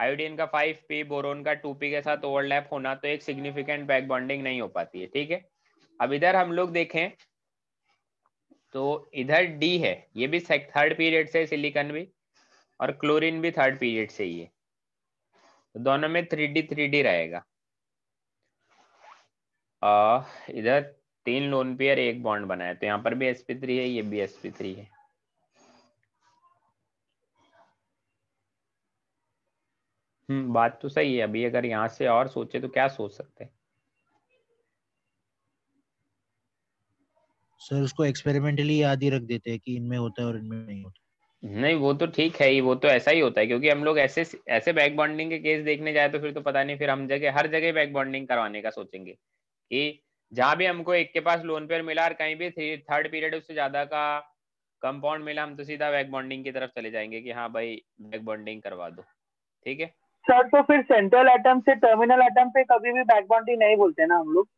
आयोडीन का फाइव पी बोरोन का टू पी के साथ ओवरलैप होना तो एक सिग्निफिकेंट बैक बॉन्डिंग नहीं हो पाती है ठीक है अब इधर हम लोग देखें तो इधर डी है ये भी थर्ड पीरियड से सिलिकॉन भी और क्लोरीन भी थर्ड पीरियड से ही है तो दोनों में थ्री डी थ्री डी रहेगा आ, इधर तीन लोन पेयर एक बॉन्ड बनाया तो यहाँ पर भी थ्री है ये भी थ्री है हम्म बात तो सही है अभी अगर यहाँ से और सोचे तो क्या सोच सकते हैं सर उसको एक्सपेरिमेंटली याद ही रख देते हैं कि इनमें होता है और इनमें नहीं होता नहीं वो तो ठीक है ही वो तो ऐसा ही होता है क्योंकि हम लोग ऐसे ऐसे बैक बॉन्डिंग के केस देखने जाए तो फिर तो पता नहीं फिर हम जगह हर जगह बैक बॉन्डिंग करवाने का सोचेंगे कि जहाँ भी हमको एक के पास लोन पेयर मिला और कहीं भी थ्री थर्ड पीरियड उससे ज्यादा का कंपाउंड मिला हम तो सीधा बैक बॉन्डिंग की तरफ चले जाएंगे कि हाँ भाई बैक बॉन्डिंग करवा दो ठीक है सर तो फिर सेंट्रल एटम से टर्मिनल एटम पे कभी भी बैक बाउंड्री नहीं बोलते ना हम लोग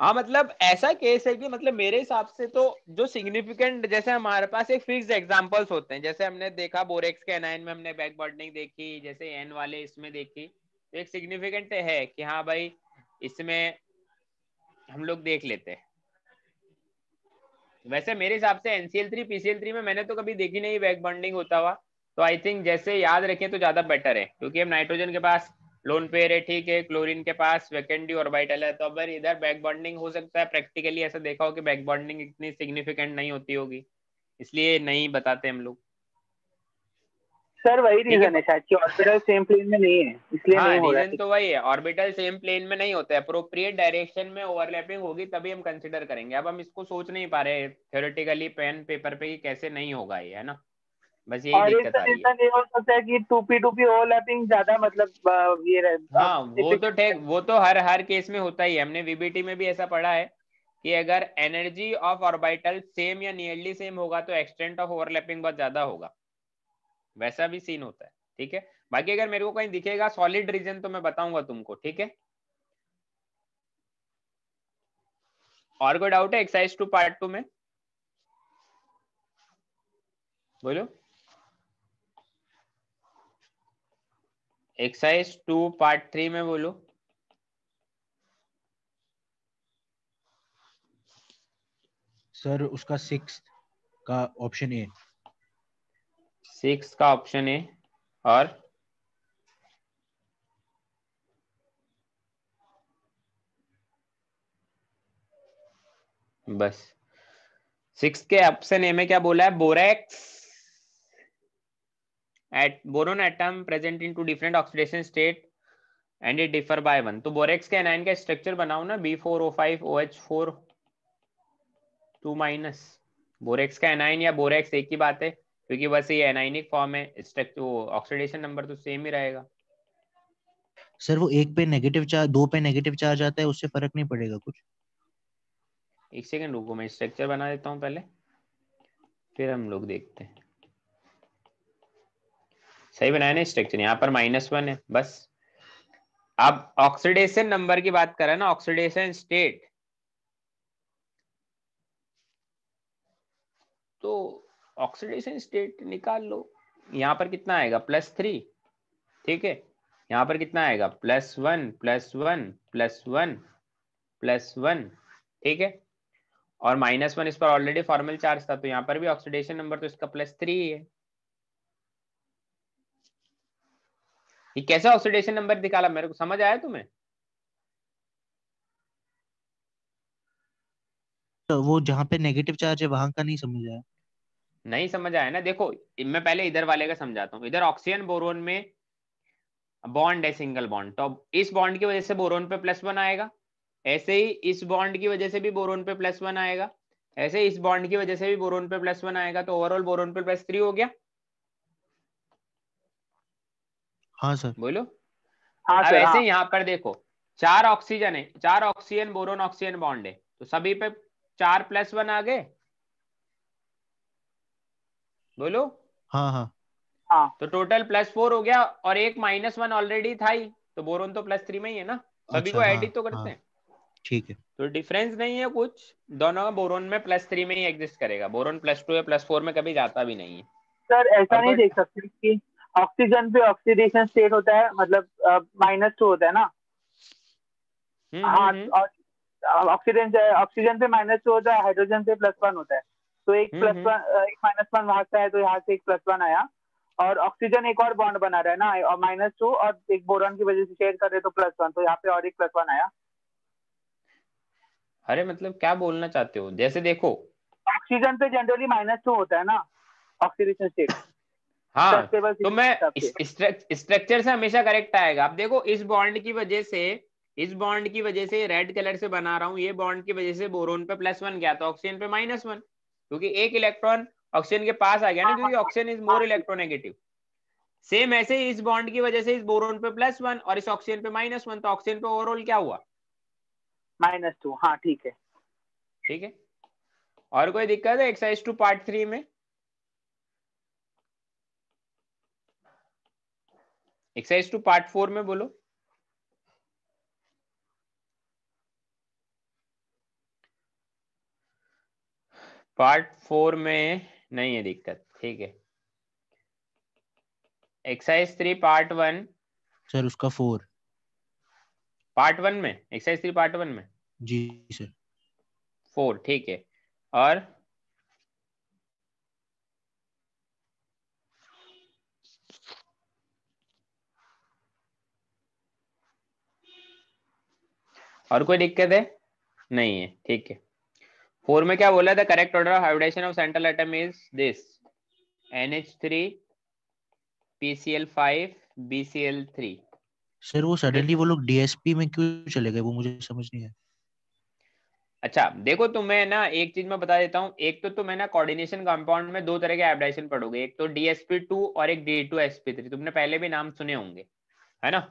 हाँ मतलब ऐसा केस है कि मतलब मेरे हिसाब से तो जो सिग्निफिकेंट जैसे हमारे पास एक फिक्स एग्जांपल्स होते हैं जैसे हमने देखा बोरेक्स के एनाइन में हमने बैक बॉर्डनिंग देखी जैसे एन वाले इसमें देखी तो एक सिग्निफिकेंट है कि हाँ भाई इसमें हम लोग देख लेते हैं वैसे मेरे हिसाब से एनसीएल थ्री पीसीएल थ्री में मैंने तो कभी देखी नहीं बैक बॉन्डिंग होता हुआ तो आई थिंक जैसे याद रखें तो ज़्यादा बेटर है क्योंकि अब नाइट्रोजन के पास लोन पेयर है ठीक है क्लोरीन के पास वैकेंडी और बाइटल है तो अगर इधर बैक बॉन्डिंग हो सकता है प्रैक्टिकली ऐसा देखा हो कि बैक बॉन्डिंग इतनी सिग्निफिकेंट नहीं होती होगी इसलिए नहीं बताते हम लोग सर वही रीजन है ऑर्बिटल सेम प्लेन में नहीं है इसलिए हाँ, रीजन तो वही है ऑर्बिटल सेम प्लेन में नहीं होता है अप्रोप्रिएट डायरेक्शन में ओवरलैपिंग होगी तभी हम कंसिडर करेंगे अब हम इसको सोच नहीं पा रहे थ्योरेटिकली पेन पेपर पे कैसे नहीं होगा ये है ना बस यही दिक्कत आ रही है ये हो सकता है कि टूपी टूपी ओवरलैपिंग ज्यादा मतलब ये हाँ वो तो ठीक वो तो हर हर केस में होता ही है हमने वीबीटी में भी ऐसा पढ़ा है कि अगर एनर्जी ऑफ ऑर्बिटल सेम या नियरली सेम होगा तो एक्सटेंट ऑफ ओवरलैपिंग बहुत ज्यादा होगा वैसा भी सीन होता है ठीक है बाकी अगर मेरे को कहीं दिखेगा सॉलिड रीजन तो मैं बताऊंगा तुमको ठीक है और कोई डाउट है एक्सरसाइज टू पार्ट टू में बोलो एक्सरसाइज टू पार्ट थ्री में बोलो सर उसका सिक्स का ऑप्शन ए सिक्स का ऑप्शन ए और बस सिक्स के ऑप्शन ए में क्या बोला है borax at boron atom present in two different oxidation state and it differ by one तो बोरेक्स के एनायन का स्ट्रक्चर बनाओ ना B four O five O H four two minus borax का एनाइन या बोरेक्स एक ही बात है क्योंकि बस ये एनाइनिक फॉर्म है स्ट्रक्चर ऑक्सीडेशन नंबर तो सेम ही रहेगा सर वो एक पे नेगेटिव चार्ज दो पे नेगेटिव चार्ज आता है उससे फर्क नहीं पड़ेगा कुछ एक सेकंड रुको मैं स्ट्रक्चर बना देता हूँ पहले फिर हम लोग देखते हैं सही बनाया ना स्ट्रक्चर यहाँ पर माइनस वन है बस अब ऑक्सीडेशन नंबर की बात करें ना ऑक्सीडेशन स्टेट तो ऑक्सीडेशन स्टेट निकाल लो यहाँ पर कितना आएगा प्लस थ्री ठीक है यहाँ पर कितना आएगा plus one plus one plus one plus one ठीक है और माइनस वन इस पर ऑलरेडी फॉर्मल चार्ज था तो यहाँ पर भी ऑक्सीडेशन नंबर तो इसका प्लस थ्री है ये कैसा ऑक्सीडेशन नंबर निकाला मेरे को समझ आया तुम्हें तो वो जहां पे नेगेटिव चार्ज है वहां का नहीं समझ आया नहीं समझ आया ना देखो मैं पहले इधर वाले का समझाता हूँ इधर ऑक्सीजन बोरोन में बॉन्ड है सिंगल बॉन्ड तो इस बॉन्ड की वजह से बोरोन पे प्लस वन आएगा ऐसे ही इस बॉन्ड की वजह से भी बोरोन पे प्लस वन आएगा ऐसे इस बॉन्ड की वजह से भी बोरोन पे प्लस वन आएगा तो ओवरऑल बोरोन पे प्लस थ्री हो गया हाँ सर बोलो हाँ सर, ऐसे हाँ। यहाँ पर देखो चार ऑक्सीजन है चार ऑक्सीजन बोरोन ऑक्सीजन बॉन्ड है तो सभी पे चार प्लस वन आ गए बोलो हाँ हाँ हाँ तो टोटल प्लस फोर हो गया और एक माइनस वन ऑलरेडी था ही तो बोरोन तो प्लस थ्री में ही है ना सभी अच्छा, को एड हाँ, ही तो करते हाँ। हैं ठीक है तो डिफरेंस नहीं है कुछ दोनों बोरोन में प्लस थ्री में ही एग्जिस्ट करेगा बोरोन प्लस टू या प्लस फोर में कभी जाता भी नहीं है सर ऐसा नहीं देख सकते कि ऑक्सीजन पे ऑक्सीडेशन स्टेट होता है मतलब माइनस टू होता है ना हम्म, हाँ ऑक्सीजन हम्म, हम्म। ऑक्सीजन पे माइनस टू होता है हाइड्रोजन पे प्लस वन होता है तो एक प्लस वन एक माइनस वन वहां से आया तो यहाँ से एक प्लस वन आया और ऑक्सीजन एक और बॉन्ड बना रहा है ना और माइनस टू और एक बोरॉन की वजह से शेयर कर रहे तो प्लस वन तो यहाँ पे और एक प्लस वन आया अरे मतलब क्या बोलना चाहते हो जैसे देखो ऑक्सीजन पे जनरली माइनस टू होता है ना ऑक्सीडेशन स्टेट हाँ तो मैं स्ट्रक्चर से हमेशा करेक्ट आएगा आप देखो इस बॉन्ड की वजह से इस बॉन्ड की वजह से रेड कलर से बना रहा हूँ ये बॉन्ड की वजह से बोरोन पे प्लस वन गया था तो ऑक्सीजन पे माइनस वन क्योंकि एक इलेक्ट्रॉन ऑक्सीजन के पास आ गया ना क्योंकि oxygen is more electronegative same ऐसे इस बॉन्ड की वजह से इस बोरोन पे प्लस वन और इस ऑक्सीजन पे माइनस वन तो ऑक्सीजन पे ओवरऑल क्या हुआ माइनस टू हाँ ठीक है ठीक है और कोई दिक्कत है एक्सरसाइज टू पार्ट थ्री में एक्सरसाइज टू पार्ट फोर में बोलो पार्ट फोर में नहीं है दिक्कत ठीक है exercise three part one sir उसका फोर पार्ट वन में एक्सरसाइज थ्री पार्ट वन में जी सर फोर ठीक है और और कोई दिक्कत है नहीं है ठीक है फोर में क्या बोला था correct order of hybridization of central atom is this N H three PCL five BCL three sir वो सडनली वो लोग डीएसपी में क्यों चले गए वो मुझे समझ नहीं आया अच्छा देखो तुम्हें ना एक चीज मैं बता देता हूँ एक तो तुम्हें ना कोऑर्डिनेशन कंपाउंड में दो तरह के हाइब्रिडेशन पढ़ोगे एक तो डीएसपी टू और एक डी टू एसपी थ्री तुमने पहले भी नाम सुने होंगे है ना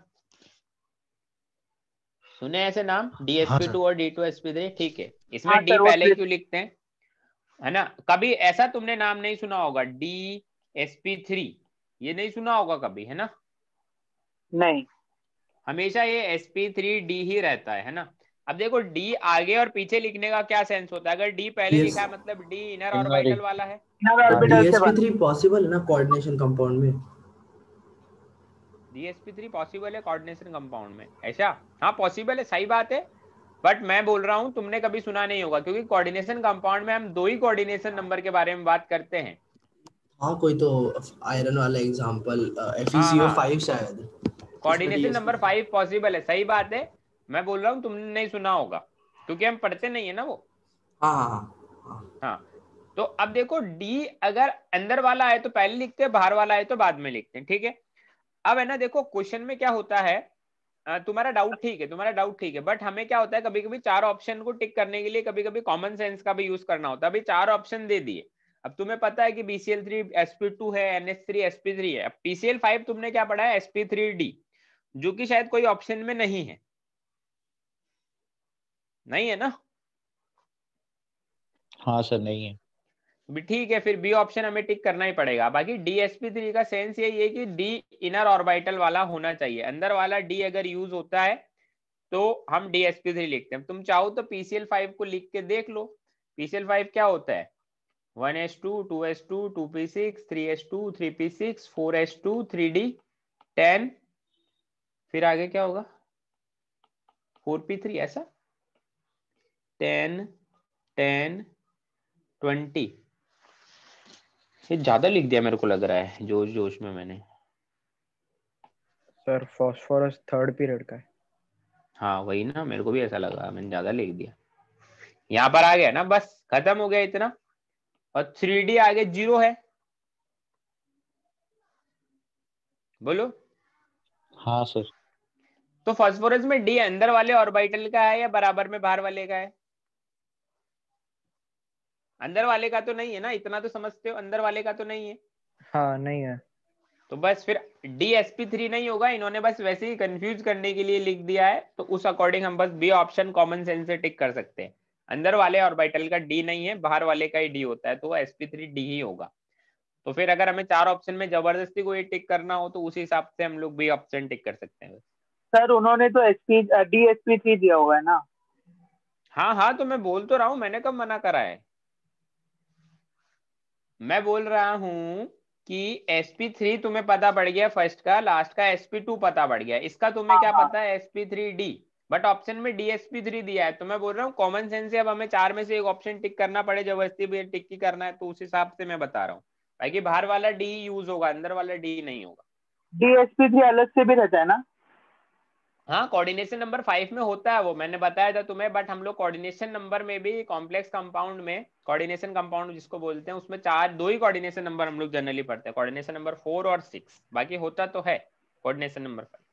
सुने ऐसे नाम डीएसपी हाँ टू और D two S P three ठीक है इसमें डी हाँ पहले क्यों लिखते हैं है ना कभी ऐसा तुमने नाम नहीं सुना होगा डी एस पी थ्री ये नहीं सुना होगा कभी है ना नहीं हमेशा ये एस पी थ्री डी ही रहता है है ना अब देखो डी आगे और पीछे लिखने का क्या सेंस होता है अगर डी पहले yes. लिखा है मतलब डी इनर ऑर्बिटल वाला है इनर ऑर्बिटल पॉसिबल है ना कोऑर्डिनेशन कंपाउंड में डीएसपी थ्री पॉसिबल है कोऑर्डिनेशन कंपाउंड में ऐसा हाँ पॉसिबल है सही बात है बट मैं बोल रहा हूँ तुमने कभी सुना नहीं होगा क्योंकि कोऑर्डिनेशन कंपाउंड में हम दो ही कोऑर्डिनेशन नंबर के बारे में बात करते हैं हाँ कोई तो आयरन वाला एग्जांपल एफईसीओ फाइव शायद कोऑर्डिनेशन नंबर फाइव पॉसिबल है सही बात है मैं बोल रहा हूँ तुमने नहीं सुना होगा क्योंकि हम पढ़ते नहीं है ना वो हाँ हाँ हाँ, हाँ तो अब देखो डी अगर अंदर वाला है तो पहले लिखते हैं बाहर वाला है तो बाद में लिखते हैं ठीक है अब है ना देखो क्वेश्चन में क्या होता है तुम्हारा डाउट ठीक है तुम्हारा डाउट ठीक है बट हमें क्या होता है कभी कभी चार ऑप्शन को टिक करने के लिए कभी कभी कॉमन सेंस का भी यूज करना होता है अभी चार ऑप्शन दे दिए अब तुम्हें पता है कि बीसीएल थ्री एसपी टू है N S three SP three है पीसीएल फाइव तुमने क्या पढ़ा है एसपी थ्री डी जो कि शायद कोई ऑप्शन में नहीं है नहीं है ना हाँ सर नहीं है तो ठीक है फिर बी ऑप्शन हमें टिक करना ही पड़ेगा बाकी डी एस पी थ्री का सेंस यही है कि डी इनर ऑर्बिटल वाला होना चाहिए अंदर वाला डी अगर यूज होता है तो हम डी एस पी थ्री लिखते हैं तुम चाहो तो पीसीएल फाइव को लिख के देख लो पीसीएल फाइव क्या होता है one S two two S two two P six three S two three P six four S two three D ten फिर आगे क्या होगा फोर पी थ्री ऐसा टेन टेन ट्वेंटी ये ज्यादा लिख दिया मेरे को लग रहा है जोश जोश में मैंने सर फास्फोरस थर्ड पीरियड का है हाँ वही ना मेरे को भी ऐसा लगा मैंने ज्यादा लिख दिया यहाँ पर आ गया ना बस खत्म हो गया इतना और थ्री डी आगे जीरो है बोलो हाँ सर तो फॉस्फोरस में डी अंदर वाले ऑर्बिटल का है या बराबर में बाहर वाले का है अंदर वाले का तो नहीं है ना इतना तो समझते हो अंदर वाले का तो नहीं है हाँ नहीं है तो बस फिर डी एस पी थ्री नहीं होगा इन्होंने बस वैसे ही कंफ्यूज करने के लिए लिख दिया है तो उस अकॉर्डिंग हम बस बी ऑप्शन कॉमन सेंस से टिक कर सकते हैं अंदर वाले ऑर्बिटल का डी नहीं है बाहर वाले का ही डी होता है तो वो एस पी थ्री डी ही होगा तो फिर अगर हमें चार ऑप्शन में जबरदस्ती कोई टिक करना हो तो उसी हिसाब से हम लोग बी ऑप्शन टिक कर सकते हैं सर उन्होंने तो S P D S P three दिया हुआ है ना हाँ हाँ तो मैं बोल तो रहा हूँ मैंने कब मना करा है मैं बोल रहा हूं कि sp3 तुम्हें पता पड़ गया फर्स्ट का लास्ट का sp2 पता पड़ गया इसका तुम्हें क्या हाँ, हाँ। पता है sp3d बट ऑप्शन में dsp3 दिया है तो मैं बोल रहा हूँ कॉमन सेंस से अब हमें चार में से एक ऑप्शन टिक करना पड़े जबरदस्ती भी टिक की करना है तो उस हिसाब से मैं बता रहा हूँ बाकी बाहर वाला डी यूज होगा अंदर वाला डी नहीं होगा डीएसपी थ्री अलग से भी रहता है ना हाँ कोऑर्डिनेशन नंबर फाइव में होता है वो मैंने बताया था तुम्हें बट हम लोग कोऑर्डिनेशन नंबर में भी कॉम्प्लेक्स कंपाउंड में कोऑर्डिनेशन कंपाउंड जिसको बोलते हैं उसमें चार दो ही कोऑर्डिनेशन नंबर हम लोग जनरली पढ़ते हैं कोऑर्डिनेशन नंबर फोर और सिक्स बाकी होता तो है कोऑर्डिनेशन नंबर फाइव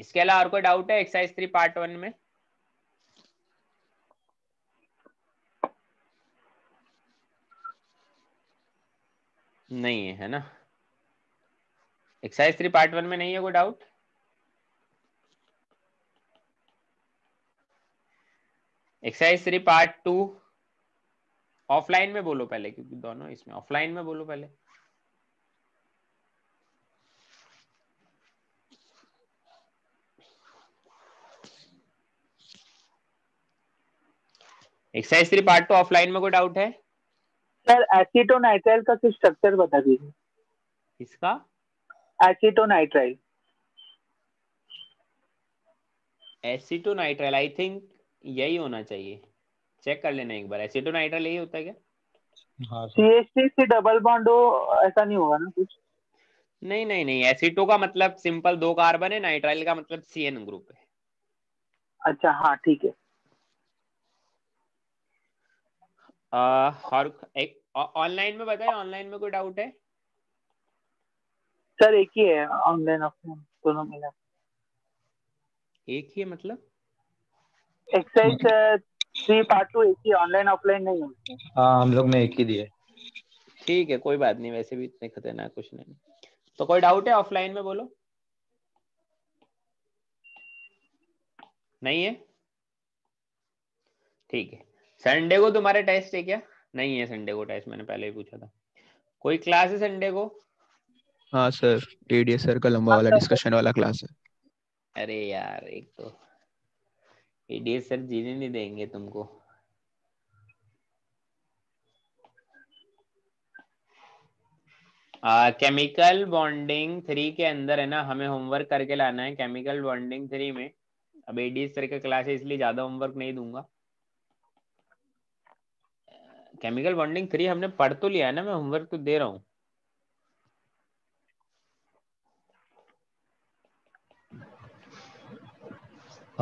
इसके अलावा और कोई डाउट है एक्सरसाइज थ्री पार्ट वन में नहीं है ना एक्सरसाइज थ्री पार्ट वन में नहीं है कोई doubt exercise three part two offline में बोलो पहले क्योंकि दोनों इसमें ऑफलाइन में बोलो पहले exercise three part two offline में कोई डाउट है सर एसीटोनाइट्राइल का स्ट्रक्चर बता दीजिए इसका acetonitrile एसिटोनाइट्राइल आई थिंक यही होना चाहिए चेक कर लेना एक बार एसिटोनाइट्राइल यही होता है क्या हाँ से डबल बॉन्ड हो ऐसा नहीं होगा ना कुछ नहीं नहीं नहीं एसिटो का मतलब सिंपल दो कार्बन है नाइट्राइल का मतलब सी एन ग्रुप है अच्छा हाँ ठीक है आ, और एक ऑनलाइन में बताए ऑनलाइन में कोई डाउट है सर एक ही है ऑनलाइन ऑफलाइन दोनों मिला एक ही है मतलब एक्सरसाइज थ्री पार्ट टू एक ही ऑनलाइन ऑफलाइन नहीं हाँ हम लोग ने एक ही दिए ठीक है कोई बात नहीं वैसे भी इतने खतरनाक कुछ नहीं तो कोई डाउट है ऑफलाइन में बोलो नहीं है ठीक है संडे को तुम्हारे टेस्ट है क्या नहीं है संडे को टेस्ट मैंने पहले ही पूछा था कोई क्लास है संडे को हाँ सर डीडीए सर का लंबा वाला डिस्कशन वाला क्लास है अरे यार एक तो डीडीए सर जीने नहीं देंगे तुमको केमिकल बॉन्डिंग थ्री के अंदर है ना हमें होमवर्क करके लाना है केमिकल बॉन्डिंग थ्री में अब एडी सर का क्लास है इसलिए ज्यादा होमवर्क नहीं दूंगा केमिकल बॉन्डिंग थ्री हमने पढ़ तो लिया है ना मैं होमवर्क तो दे रहा हूँ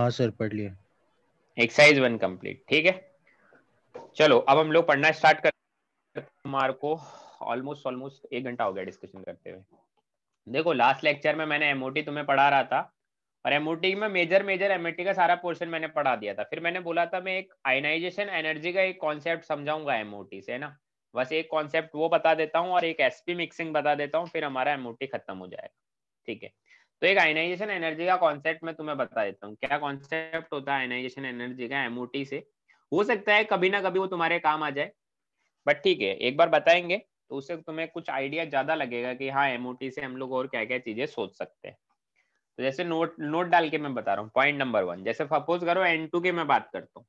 हाँ सर पढ़ लिया एक्सरसाइज वन कंप्लीट ठीक है चलो अब हम लोग पढ़ना स्टार्ट कर कुमार को ऑलमोस्ट ऑलमोस्ट एक घंटा हो गया डिस्कशन करते हुए देखो लास्ट लेक्चर में मैंने एमओटी तुम्हें पढ़ा रहा था और एमओटी में मेजर मेजर एमओटी का सारा पोर्शन मैंने पढ़ा दिया था फिर मैंने बोला था मैं एक आयनाइजेशन एनर्जी का एक कॉन्सेप्ट समझाऊंगा एमओटी से है ना बस एक कॉन्सेप्ट वो बता देता हूँ और एक एसपी मिक्सिंग बता देता हूँ फिर हमारा एमओटी खत्म हो जाएगा ठीक है तो एक आयनाइजेशन एनर्जी का कॉन्सेप्ट मैं तुम्हें बता देता हूँ क्या कॉन्सेप्ट होता है आयनाइजेशन एनर्जी का एमओटी से हो सकता है कभी ना कभी वो तुम्हारे काम आ जाए बट ठीक है एक बार बताएंगे तो उससे तुम्हें कुछ आइडिया ज्यादा लगेगा कि हाँ एमओटी से हम लोग और क्या क्या चीजें सोच सकते हैं तो जैसे नोट नोट डाल के मैं बता रहा हूँ पॉइंट नंबर वन जैसे सपोज करो एन टू की मैं बात करता हूँ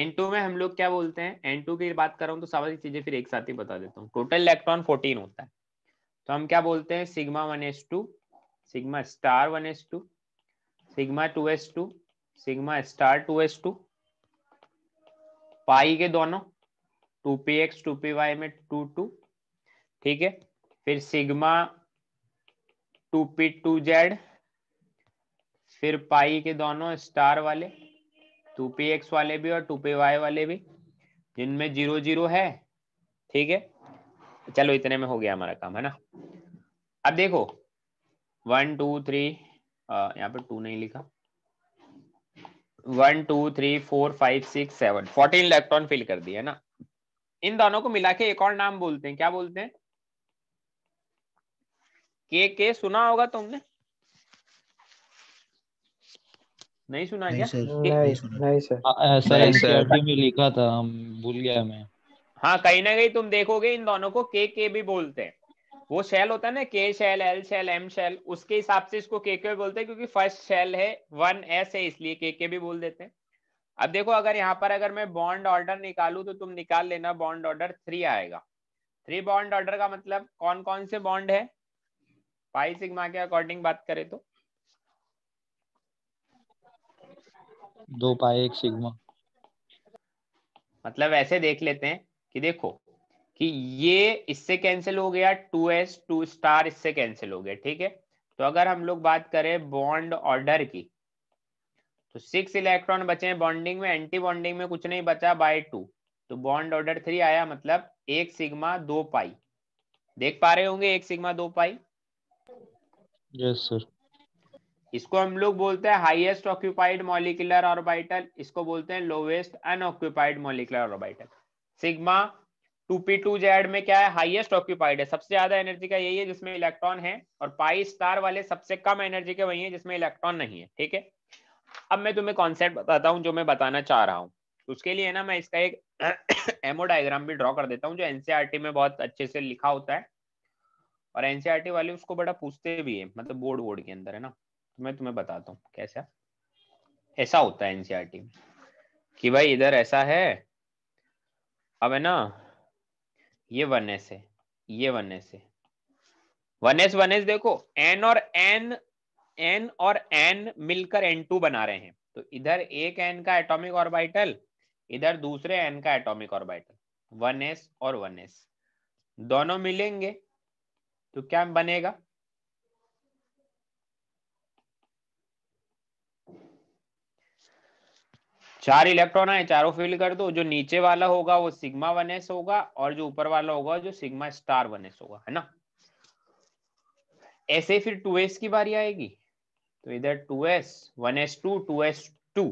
एन टू में हम लोग क्या बोलते हैं एन टू की बात कर रहा हूँ तो सारी चीजें फिर एक साथ ही बता देता हूँ टोटल इलेक्ट्रॉन फोर्टीन होता है तो हम क्या बोलते हैं sigma one S two sigma star 1s2 sigma 2s2 sigma star 2s2 pi के दोनों 2px 2py में 2 2 ठीक है फिर सिग्मा जेड फिर पाई के दोनों स्टार वाले टू पी एक्स वाले भी और टू पी वाई वाले भी जिनमें जीरो जीरो है ठीक है चलो इतने में हो गया हमारा काम है ना अब देखो वन टू थ्री यहाँ पे टू नहीं लिखा one two three four five six seven fourteen electron fill कर दिए ना इन दोनों को मिला के एक और नाम बोलते हैं क्या बोलते हैं के के सुना होगा तुमने नहीं सुना नहीं क्या सर, नहीं, सर सर में लिखा था भूल गया मैं हाँ कहीं ना कहीं तुम देखोगे इन दोनों को के के भी बोलते हैं वो शेल होता है ना K shell L shell M shell उसके हिसाब से इसको के के बोलते हैं क्योंकि फर्स्ट शेल है वन एस है इसलिए के के भी बोल देते हैं अब देखो अगर यहाँ पर अगर मैं बॉन्ड ऑर्डर निकालू तो तुम निकाल लेना बॉन्ड ऑर्डर थ्री आएगा थ्री बॉन्ड ऑर्डर का मतलब कौन कौन से बॉन्ड है पाई सिग्मा के अकॉर्डिंग बात करें तो दो पाई एक सिग्मा मतलब ऐसे देख लेते हैं कि देखो कि ये इससे कैंसिल हो गया 2s 2 स्टार इससे कैंसिल हो गया ठीक है तो अगर हम लोग बात करें बॉन्ड ऑर्डर की तो सिक्स इलेक्ट्रॉन बचे हैं बॉन्डिंग में एंटी बॉन्डिंग में कुछ नहीं बचा बाय टू तो बॉन्ड ऑर्डर थ्री आया मतलब एक सिग्मा दो पाई देख पा रहे होंगे एक सिग्मा दो पाई यस सर इसको हम लोग बोलते हैं हाईएस्ट ऑक्यूपाइड मॉलिकुलर ऑर्बिटल इसको बोलते हैं lowest unoccupied molecular orbital sigma two P two Z में क्या है हाईएस्ट ऑक्यूपाइड है सबसे ज्यादा एनर्जी का यही है जिसमें इलेक्ट्रॉन है और पाई स्टार वाले सबसे कम एनर्जी के वही है जिसमें इलेक्ट्रॉन नहीं है ठीक है अब मैं तुम्हें कॉन्सेप्ट बताता हूँ जो मैं बताना चाह रहा हूँ उसके लिए ना मैं इसका एक एमओ डायग्राम भी ड्रॉ कर देता हूँ जो एनसीआरटी e में बहुत अच्छे से लिखा होता है और एनसीआरटी e वाले उसको बड़ा पूछते भी है मतलब बोर्ड बोर्ड के अंदर है ना तो मैं तुम्हें बताता हूँ कैसा ऐसा होता है एनसीआरटी e में कि भाई इधर ऐसा है अब है ना ये वन एस है ये वन एस है वन एस वन एस देखो एन और एन एन और एन मिलकर एन टू बना रहे हैं तो इधर एक एन का एटॉमिक ऑर्बिटल इधर दूसरे एन का एटॉमिक ऑर्बिटल वन एस और वन एस दोनों मिलेंगे तो क्या बनेगा चार इलेक्ट्रॉन है चारों फिल कर दो जो नीचे वाला होगा वो सिग्मा वन एस होगा और जो ऊपर वाला होगा जो सिग्मा स्टार वन एस होगा है ना ऐसे फिर टू एस की बारी आएगी तो इधर two S one S two two S two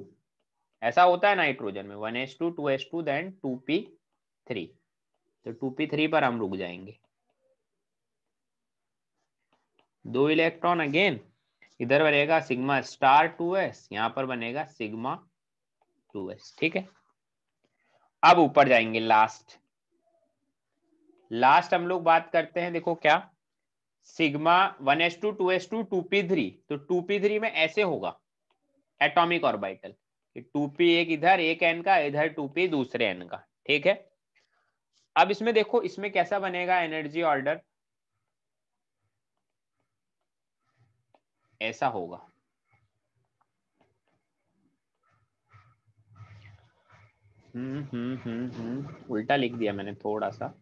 ऐसा होता है नाइट्रोजन में one S two two S two then two P three तो टू पी थ्री पर हम रुक जाएंगे दो इलेक्ट्रॉन अगेन इधर बनेगा सिग्मा स्टार टू एस यहाँ पर बनेगा सिग्मा टू एस ठीक है अब ऊपर जाएंगे लास्ट लास्ट हम लोग बात करते हैं देखो क्या sigma one S two two S two two P three तो टू पी थ्री में ऐसे होगा एटॉमिक ऑर्बिटल टू पी एक इधर एक एन का इधर टू पी दूसरे एन का ठीक है अब इसमें देखो इसमें कैसा बनेगा एनर्जी ऑर्डर ऐसा होगा हम्म, हम्म, हम्म, उल्टा लिख दिया मैंने थोड़ा सा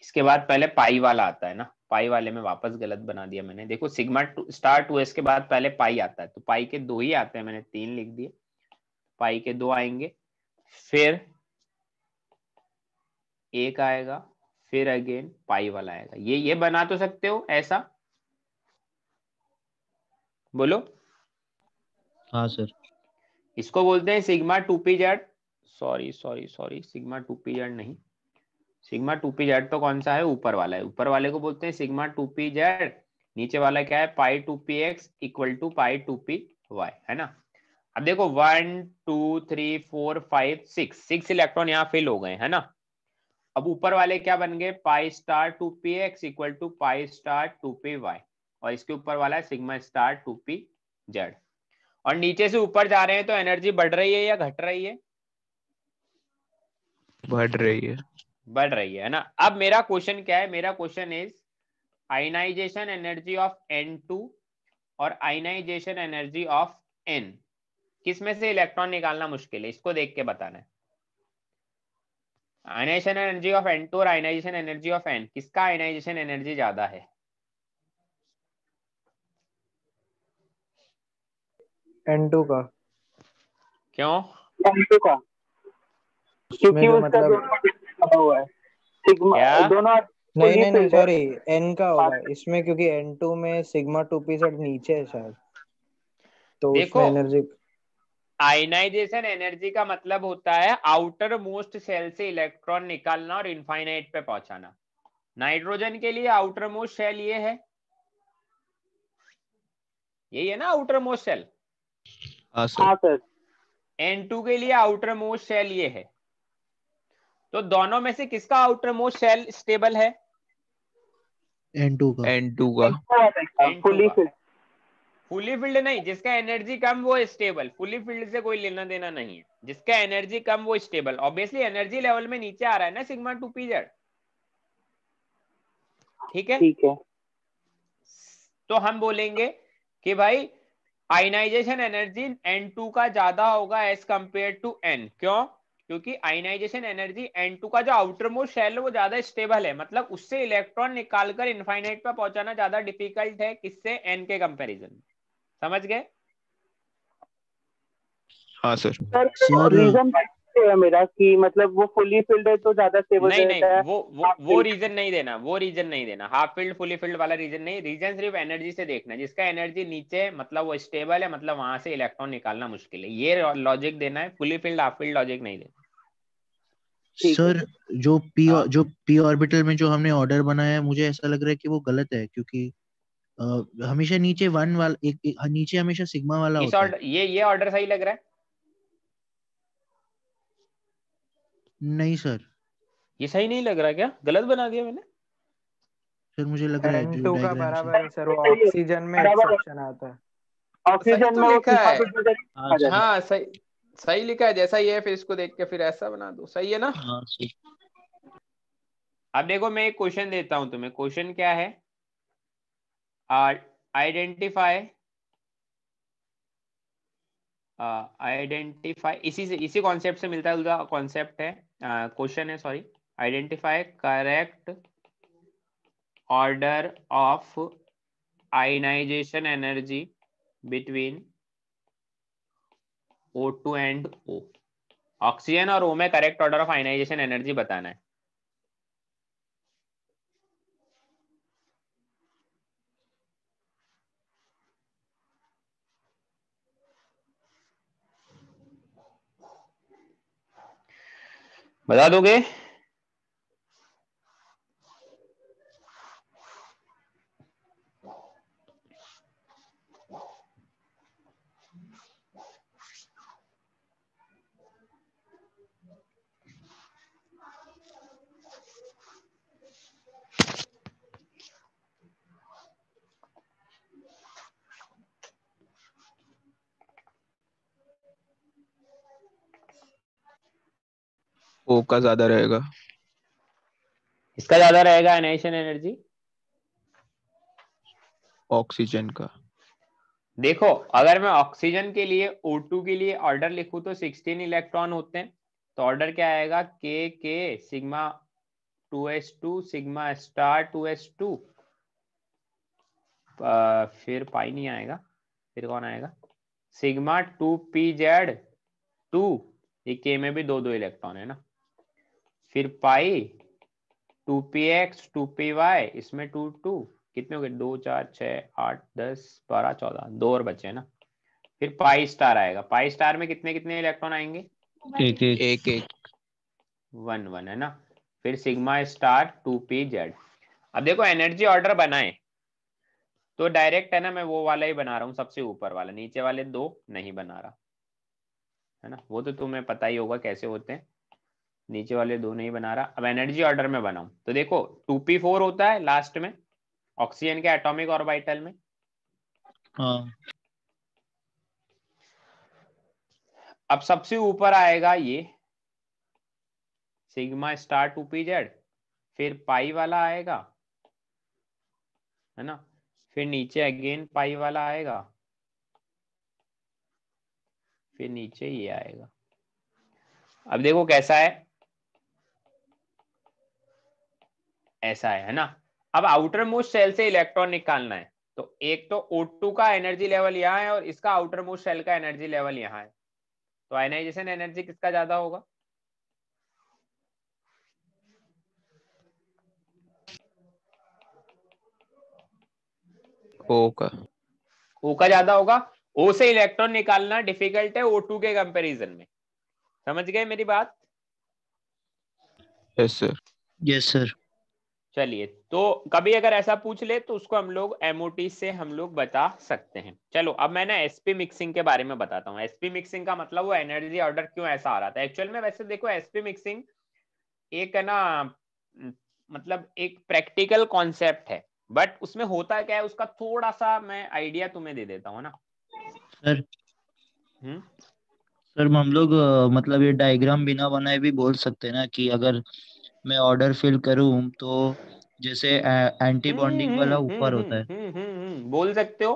इसके बाद पहले पाई वाला आता है ना पाई वाले में वापस गलत बना दिया मैंने देखो sigma two star two S के बाद पहले पाई आता है तो पाई के दो ही आते हैं मैंने तीन लिख दिए पाई के दो आएंगे फिर एक आएगा फिर अगेन पाई वाला आएगा ये ये बना तो सकते हो ऐसा बोलो हाँ सर इसको बोलते हैं sigma two P Z sorry sorry sorry sigma two P Z नहीं सिग्मा टू पी जेड तो कौन सा है ऊपर वाला है ऊपर वाले को बोलते हैं सिग्मा टू पी जेड नीचे वाला क्या है pi two P X equal to pi two P Y है ना अब देखो one two three four five six six electron यहाँ फिल हो गए है ना अब ऊपर वाले क्या बन गए pi star two P X equal to pi star two P Y और इसके ऊपर वाला है sigma star two P Z और नीचे से ऊपर जा रहे हैं तो एनर्जी बढ़ रही है या घट रही है बढ़ रही है बढ़ रही है ना अब मेरा क्वेश्चन क्या है मेरा question is ionization energy of N और आइनाइजेशन एनर्जी ऑफ एन किसमें से इलेक्ट्रॉन निकालना मुश्किल है इसको देख के बताना है ionization energy of N two और आइनाइजेशन एनर्जी ऑफ एन किसका आइनाइजेशन एनर्जी ज्यादा है टू का क्यों एंटू का क्योंकि उसका मतलब हुआ है सिग्मा दोनों नहीं नहीं नहीं सॉरी एन का होगा इसमें क्योंकि एन टू में सिग्मा टू पी सेट नीचे है शायद तो देखो एनर्जी आयनाइजेशन एनर्जी का मतलब होता है आउटर मोस्ट सेल से इलेक्ट्रॉन निकालना और इनफाइनाइट पे पहुंचाना नाइट्रोजन के लिए आउटर मोस्ट सेल ये है यही है ना आउटर मोस्ट सेल एन हाँ, टू हाँ, के लिए आउटर मोस्ट सेल ये है तो दोनों में से किसका आउटर मोस्ट सेल स्टेबल है एन टू का एन टू का फुली फुली फील्ड नहीं जिसका एनर्जी कम वो स्टेबल फुली फील्ड से कोई लेना देना नहीं है जिसका एनर्जी कम वो स्टेबल ऑब्वियसली एनर्जी लेवल में नीचे आ रहा है ना सिग्मा टू पी जेड ठीक है ठीक है तो हम बोलेंगे कि भाई आइनाइजेशन एनर्जी N2 का ज्यादा होगा एज कंपेयर टू N क्यों क्योंकि आइनाइजेशन एनर्जी N2 का जो आउटर मोस्ट शेल है वो ज्यादा स्टेबल है मतलब उससे इलेक्ट्रॉन निकालकर इनफाइनाइट पर पहुंचाना ज्यादा डिफिकल्ट है किससे N के कंपैरिजन समझ गए हाँ सर रीजन से है मेरा कि मतलब वो फुली फील्ड है तो ज्यादा स्टेबल नहीं नहीं है, वो वो, वो रीजन नहीं देना वो रीजन नहीं देना हाफ फील्ड फुली फील्ड वाला रीजन नहीं रीजन सिर्फ एनर्जी से देखना जिसका एनर्जी नीचे मतलब वो स्टेबल है मतलब वहां से इलेक्ट्रॉन निकालना मुश्किल है ये लॉजिक देना है fully filled half filled logic नहीं देना सर जो पी हाँ। जो पी ऑर्बिटल में जो हमने ऑर्डर बनाया है मुझे ऐसा लग रहा है कि वो गलत है क्योंकि आ, हमेशा नीचे वन वाला एक, एक हाँ, नीचे हमेशा सिग्मा वाला इस होता है ये ये ऑर्डर सही लग रहा है नहीं सर ये सही नहीं लग रहा क्या गलत बना दिया मैंने सर मुझे लग रहा है जो का बराबर है सर वो ऑक्सीजन में एक्सेप्शन आता है ऑक्सीजन तो में लिखा है हाँ सही सही लिखा है जैसा ये है फिर इसको देख के फिर ऐसा बना दो सही है ना हाँ, अब देखो मैं एक क्वेश्चन देता हूं तुम्हें क्वेश्चन क्या है आइडेंटिफाई uh, आइडेंटिफाई uh, इसी से इसी कॉन्सेप्ट से मिलता जुलता कॉन्सेप्ट है क्वेश्चन है sorry identify correct order of ionization energy between O2 and O oxygen और O में correct order of ionization energy बताना है बता दोगे ओक का ज्यादा रहेगा इसका ज्यादा रहेगा एनेशन एनर्जी ऑक्सीजन का देखो अगर मैं ऑक्सीजन के लिए O2 के लिए ऑर्डर लिखूं तो 16 इलेक्ट्रॉन होते हैं तो ऑर्डर क्या आएगा के के sigma 2s2 sigma star 2s2 फिर पाई नहीं आएगा फिर कौन आएगा सिग्मा 2pz 2 ये के में भी दो दो इलेक्ट्रॉन है ना फिर pi two P X two P Y इसमें टू टू कितने हो गए दो चार छ आठ दस बारह चौदह दो और बचे ना फिर पाई स्टार आएगा पाई स्टार में कितने कितने इलेक्ट्रॉन आएंगे एक एक एक एक वन वन है ना फिर sigma star two P Z अब देखो एनर्जी ऑर्डर बनाए तो डायरेक्ट है ना मैं वो वाला ही बना रहा हूँ सबसे ऊपर वाला नीचे वाले दो नहीं बना रहा है ना वो तो तुम्हें पता ही होगा कैसे होते हैं नीचे वाले दो नहीं बना रहा अब एनर्जी ऑर्डर में बनाऊ तो देखो टू पी फोर होता है लास्ट में ऑक्सीजन के एटॉमिक ऑर्बिटल में हाँ. अब सबसे ऊपर आएगा ये sigma star two P Z फिर पाई वाला आएगा है ना फिर नीचे अगेन पाई वाला आएगा फिर नीचे ये आएगा अब देखो कैसा है ऐसा है ना अब आउटर मोस्ट सेल से इलेक्ट्रॉन निकालना है तो एक तो O2 का एनर्जी लेवल यहाँ है और इसका आउटर मोस्ट सेल का एनर्जी लेवल यहाँ है तो आयनाइजेशन एनर्जी किसका ज्यादा होगा ओ का O का ज्यादा होगा ओ से इलेक्ट्रॉन निकालना डिफिकल्ट है ओ टू के कंपैरिजन में समझ गए मेरी बात यस सर यस सर चलिए तो कभी अगर ऐसा पूछ ले तो उसको हम लोग एमओटी से हम लोग बता सकते हैं चलो अब मैं ना एसपी मिक्सिंग के बारे में बताता हूँ एसपी मिक्सिंग का मतलब वो एनर्जी ऑर्डर क्यों ऐसा आ रहा था एक्चुअल में वैसे देखो एसपी मिक्सिंग एक है ना मतलब एक प्रैक्टिकल कॉन्सेप्ट है बट उसमें होता क्या है उसका थोड़ा सा मैं आइडिया तुम्हें दे देता हूँ ना सर हुँ? सर हम लोग मतलब ये डायग्राम बिना बनाए भी बोल सकते हैं ना कि अगर मैं ऑर्डर फिल करूं तो जैसे एंटी बॉन्डिंग हम्म, हम्म, वाला हम्म, ऊपर होता है बोल सकते हो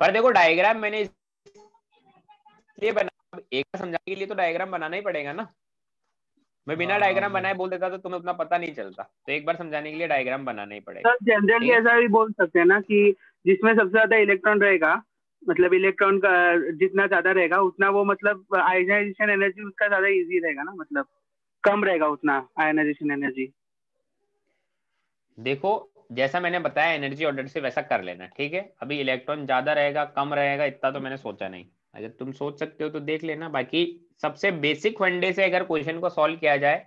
पर देखो डायग्राम मैंने इसलिए बना एक समझाने के लिए तो डायग्राम बनाना ही पड़ेगा ना मैं बिना डायग्राम हाँ, हाँ। बनाए बोल देता तो तुम्हें उतना पता नहीं चलता तो एक बार समझाने के लिए डायग्राम बनाना ही पड़ेगा सर जनरली ऐसा भी बोल सकते हैं ना कि जिसमें सबसे ज्यादा इलेक्ट्रॉन रहेगा मतलब इलेक्ट्रॉन का जितना ज्यादा रहेगा उतना वो मतलब आयोनाइजेशन एनर्जी उसका ज्यादा इजी रहेगा ना मतलब कम रहेगा उतना आयनाइजेशन एनर्जी देखो जैसा मैंने बताया एनर्जी ऑर्डर से वैसा कर लेना ठीक है अभी इलेक्ट्रॉन ज्यादा रहेगा कम रहेगा इतना तो मैंने सोचा नहीं अगर अच्छा, तुम सोच सकते हो तो देख लेना बाकी सबसे बेसिक फंडे से अगर क्वेश्चन को सॉल्व किया जाए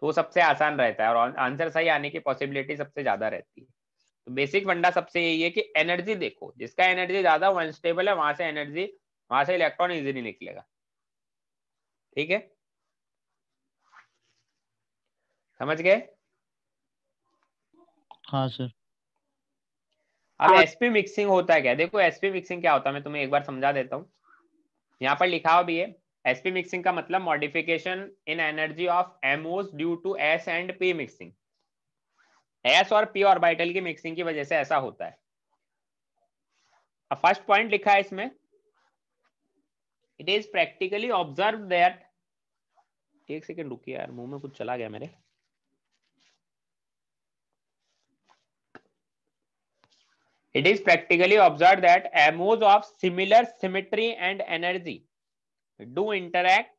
तो वो सबसे आसान रहता है और आंसर सही आने की पॉसिबिलिटी सबसे ज्यादा रहती है तो बेसिक फंडा सबसे यही है कि एनर्जी देखो जिसका एनर्जी ज्यादा अनस्टेबल है वहां से एनर्जी वहां से इलेक्ट्रॉन इजिली निकलेगा ठीक है समझ गए हाँ सर अब एसपी हाँ। मिक्सिंग होता है क्या देखो एसपी मिक्सिंग क्या होता है मैं तुम्हें एक बार समझा देता हूँ यहाँ पर लिखा हुआ भी है एसपी मिक्सिंग का मतलब modification in energy of MOs due to S and P mixing S और पी ऑर्बिटल की मिक्सिंग की वजह से ऐसा होता है अब फर्स्ट पॉइंट लिखा है इसमें it is practically observe that एक सेकेंड रुकिए यार मुंह में कुछ चला गया मेरे it is practically observed that amos of similar symmetry and energy do interact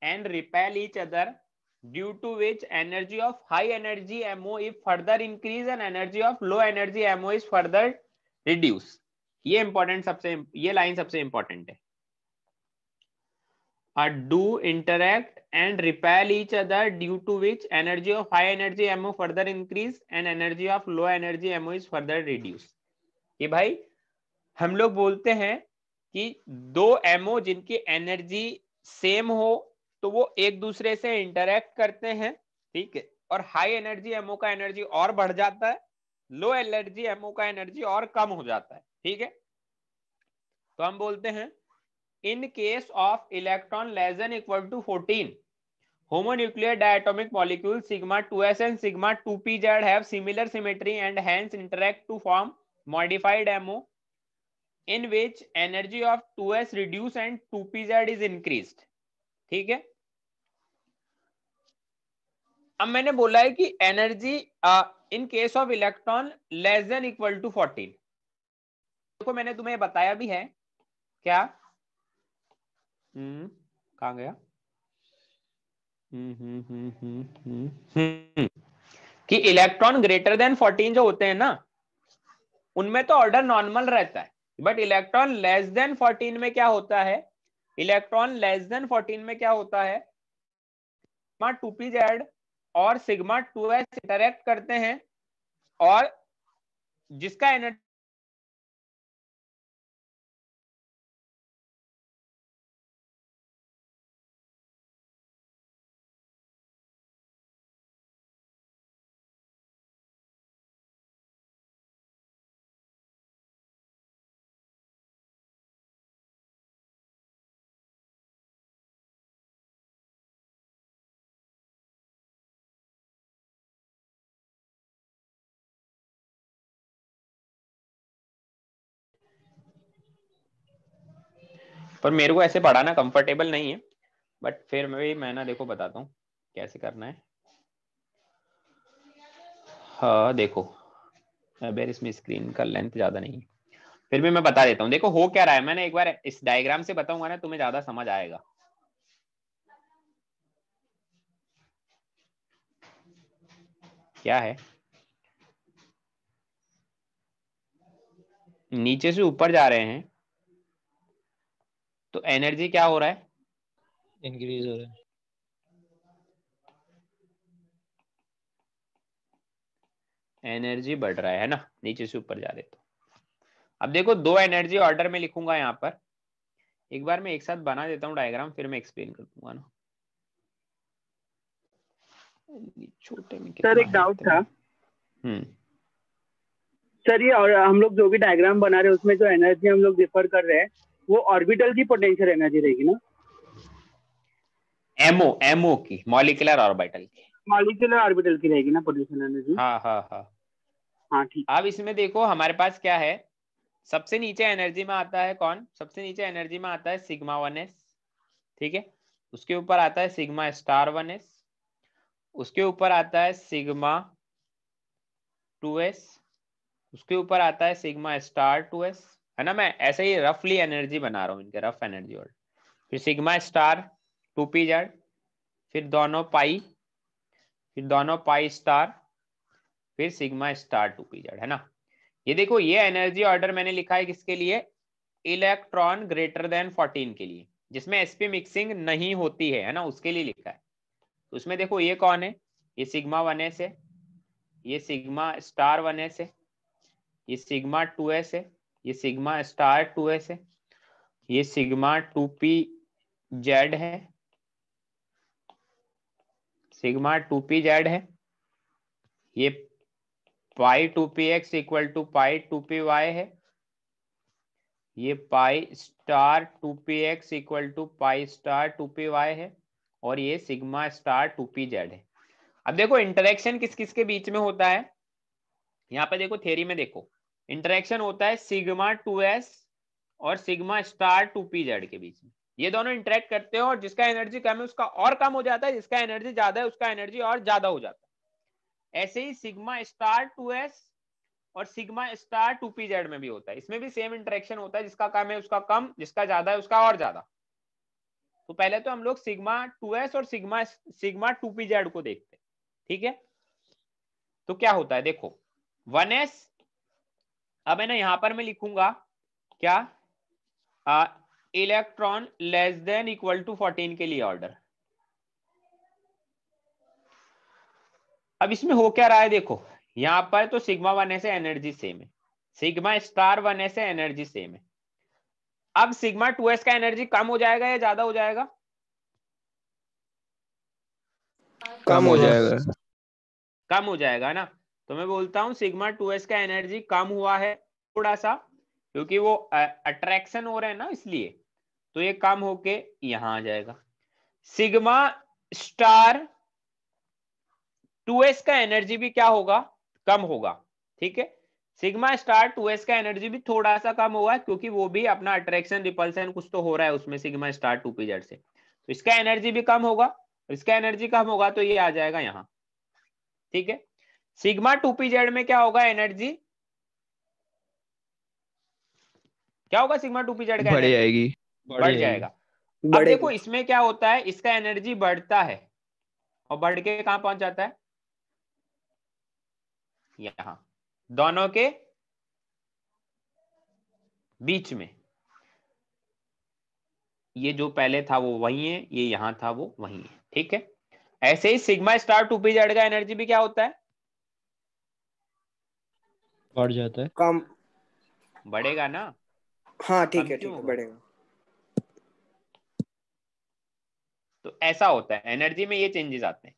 and repel each other due to which energy of high energy mo if further increase and energy of low energy mo is further reduce ye important sabse ye line sabse important hai है do interact and repel each other due to which energy of high energy mo further increase and energy of low energy mo is further reduce कि भाई हम लोग बोलते हैं कि दो ammo जिनकी एनर्जी सेम हो तो वो एक दूसरे से इंटरेक्ट करते हैं ठीक है और हाई एनर्जी एमओ का एनर्जी और बढ़ जाता है लो एनर्जी एमओ का एनर्जी और कम हो जाता है ठीक है तो हम बोलते हैं in case of electron less than equal to 14 homonuclear diatomic molecule sigma 2s and sigma 2p Z have similar symmetry and hence interact to form modified ammo in which energy of 2s reduced and 2pz is increased ठीक है अब मैंने बोला है कि energy in case of electron less than equal to 14 देखो मैंने तुम्हें बताया भी है क्या हम्म कहा गया हम्म हम्म हम्म हम्म, हम्म, हम्म। कि इलेक्ट्रॉन ग्रेटर देन 14 जो होते हैं ना उनमें तो ऑर्डर नॉर्मल रहता है बट इलेक्ट्रॉन लेस देन 14 में क्या होता है इलेक्ट्रॉन लेस देन 14 में क्या होता है सिग्मा टू पी जेड और सिग्मा टू एस इंटरेक्ट करते हैं और जिसका एनर्जी पर मेरे को ऐसे पढ़ाना कंफर्टेबल नहीं है बट फिर भी मैं ना देखो बताता हूँ कैसे करना है हाँ देखो अबेर इसमें स्क्रीन का लेंथ ज़्यादा नहीं है फिर भी मैं बता देता हूँ देखो हो क्या रहा है मैंने एक बार इस डायग्राम से बताऊंगा ना तुम्हें ज़्यादा समझ आएगा क्या है नीचे से ऊपर जा रहे हैं तो एनर्जी क्या हो रहा है इंक्रीज हो रहा है एनर्जी बढ़ रहा है ना नीचे से ऊपर जा रहे तो अब देखो दो एनर्जी ऑर्डर में लिखूंगा यहाँ पर एक बार मैं एक साथ बना देता हूँ डायग्राम फिर मैं एक्सप्लेन कर दूंगा ना छोटे में सर एक डाउट था हम्म सर ये और हम लोग जो भी डायग्राम बना रहे हैं उसमें जो एनर्जी हम लोग रिफर कर रहे हैं वो ऑर्बिटल की पोटेंशियल एनर्जी रहेगी ना एमओ एमओ की मॉलिकुलर ऑर्बिटल की मॉलिकुलर ऑर्बिटल की रहेगी ना पोटेंशियल एनर्जी हाँ हाँ हाँ हाँ अब इसमें देखो हमारे पास क्या है सबसे नीचे एनर्जी में आता है कौन सबसे नीचे एनर्जी में आता है सिग्मा वन एस ठीक है उसके ऊपर आता है सिग्मा स्टार वन एस उसके ऊपर आता है सिग्मा टू एस उसके ऊपर आता है सिग्मा स्टार टू एस है ना मैं ऐसे ही रफली एनर्जी बना रहा हूँ इनके रफ एनर्जी वर्ड फिर sigma star two P Z फिर दोनों पाई फिर दोनों पाई स्टार फिर sigma star two P Z है ना ये देखो ये एनर्जी ऑर्डर मैंने लिखा है किसके लिए इलेक्ट्रॉन ग्रेटर देन फोर्टीन के लिए जिसमें एसपी मिक्सिंग नहीं होती है है ना उसके लिए लिखा है तो उसमें देखो ये कौन है ये सिग्मा वन एस है ये सिग्मा स्टार वन एस है ये सिग्मा टू एस है ये सिग्मा स्टार टू एस है ये सिग्मा टू पी जेड है सिग्मा टू पी जेड है ये pi two P X equal to pi two P Y है ये pi star two P X equal to pi star two P Y है और ये sigma star two P Z है अब देखो इंटरेक्शन किस किस के बीच में होता है यहां पर देखो थेरी में देखो इंटरेक्शन होता है सिग्मा टू एस और sigma star two P Z के बीच में ये दोनों इंटरेक्ट करते हैं और जिसका एनर्जी कम है उसका और कम हो जाता है जिसका एनर्जी ज्यादा है उसका एनर्जी और ज्यादा हो जाता है ऐसे ही सिग्मा स्टार टू एस और sigma star two P Z में भी होता है इसमें भी सेम इंटरेक्शन होता है जिसका कम है उसका कम जिसका ज्यादा है उसका और ज्यादा तो पहले तो हम लोग सिग्मा टू एस और sigma sigma two P Z को देखते हैं ठीक है तो क्या होता है देखो वन एस अब है ना यहां पर मैं लिखूंगा क्या electron less than equal to fourteen के लिए ऑर्डर अब इसमें हो क्या रहा है देखो यहां पर तो सिग्मा वन से एनर्जी सेम है सिग्मा स्टार वन से एनर्जी सेम है अब सिग्मा टू एस का एनर्जी कम हो जाएगा या ज्यादा हो जाएगा कम हो जाएगा कम हो जाएगा ना तो मैं बोलता हूँ सिग्मा टू एस का एनर्जी कम हुआ है थोड़ा सा क्योंकि वो अट्रैक्शन हो रहा है ना इसलिए तो ये कम होके यहां आ जाएगा सिग्मा स्टार टू एस का एनर्जी भी क्या होगा कम होगा ठीक है सिग्मा स्टार टू एस का एनर्जी भी थोड़ा सा कम होगा क्योंकि वो भी अपना अट्रैक्शन रिपल्सन कुछ तो हो रहा है उसमें sigma star two P Z से तो इसका एनर्जी भी कम होगा इसका एनर्जी कम होगा तो ये आ जाएगा यहाँ ठीक है सिग्मा टू पी जेड में क्या होगा एनर्जी क्या होगा सिग्मा टू पी जेड का बढ़ जाएगी बढ़ जाएगा अब देखो इसमें क्या होता है इसका एनर्जी बढ़ता है और बढ़ के कहा पहुंच जाता है यहां दोनों के बीच में ये जो पहले था वो वही है ये यहां था वो वही है ठीक है ऐसे ही sigma star two P Z का एनर्जी भी क्या होता है बढ़ जाता है कम बढ़ेगा ना हाँ ठीक है ठीक है बढ़ेगा तो ऐसा होता है एनर्जी में ये चेंजेस आते हैं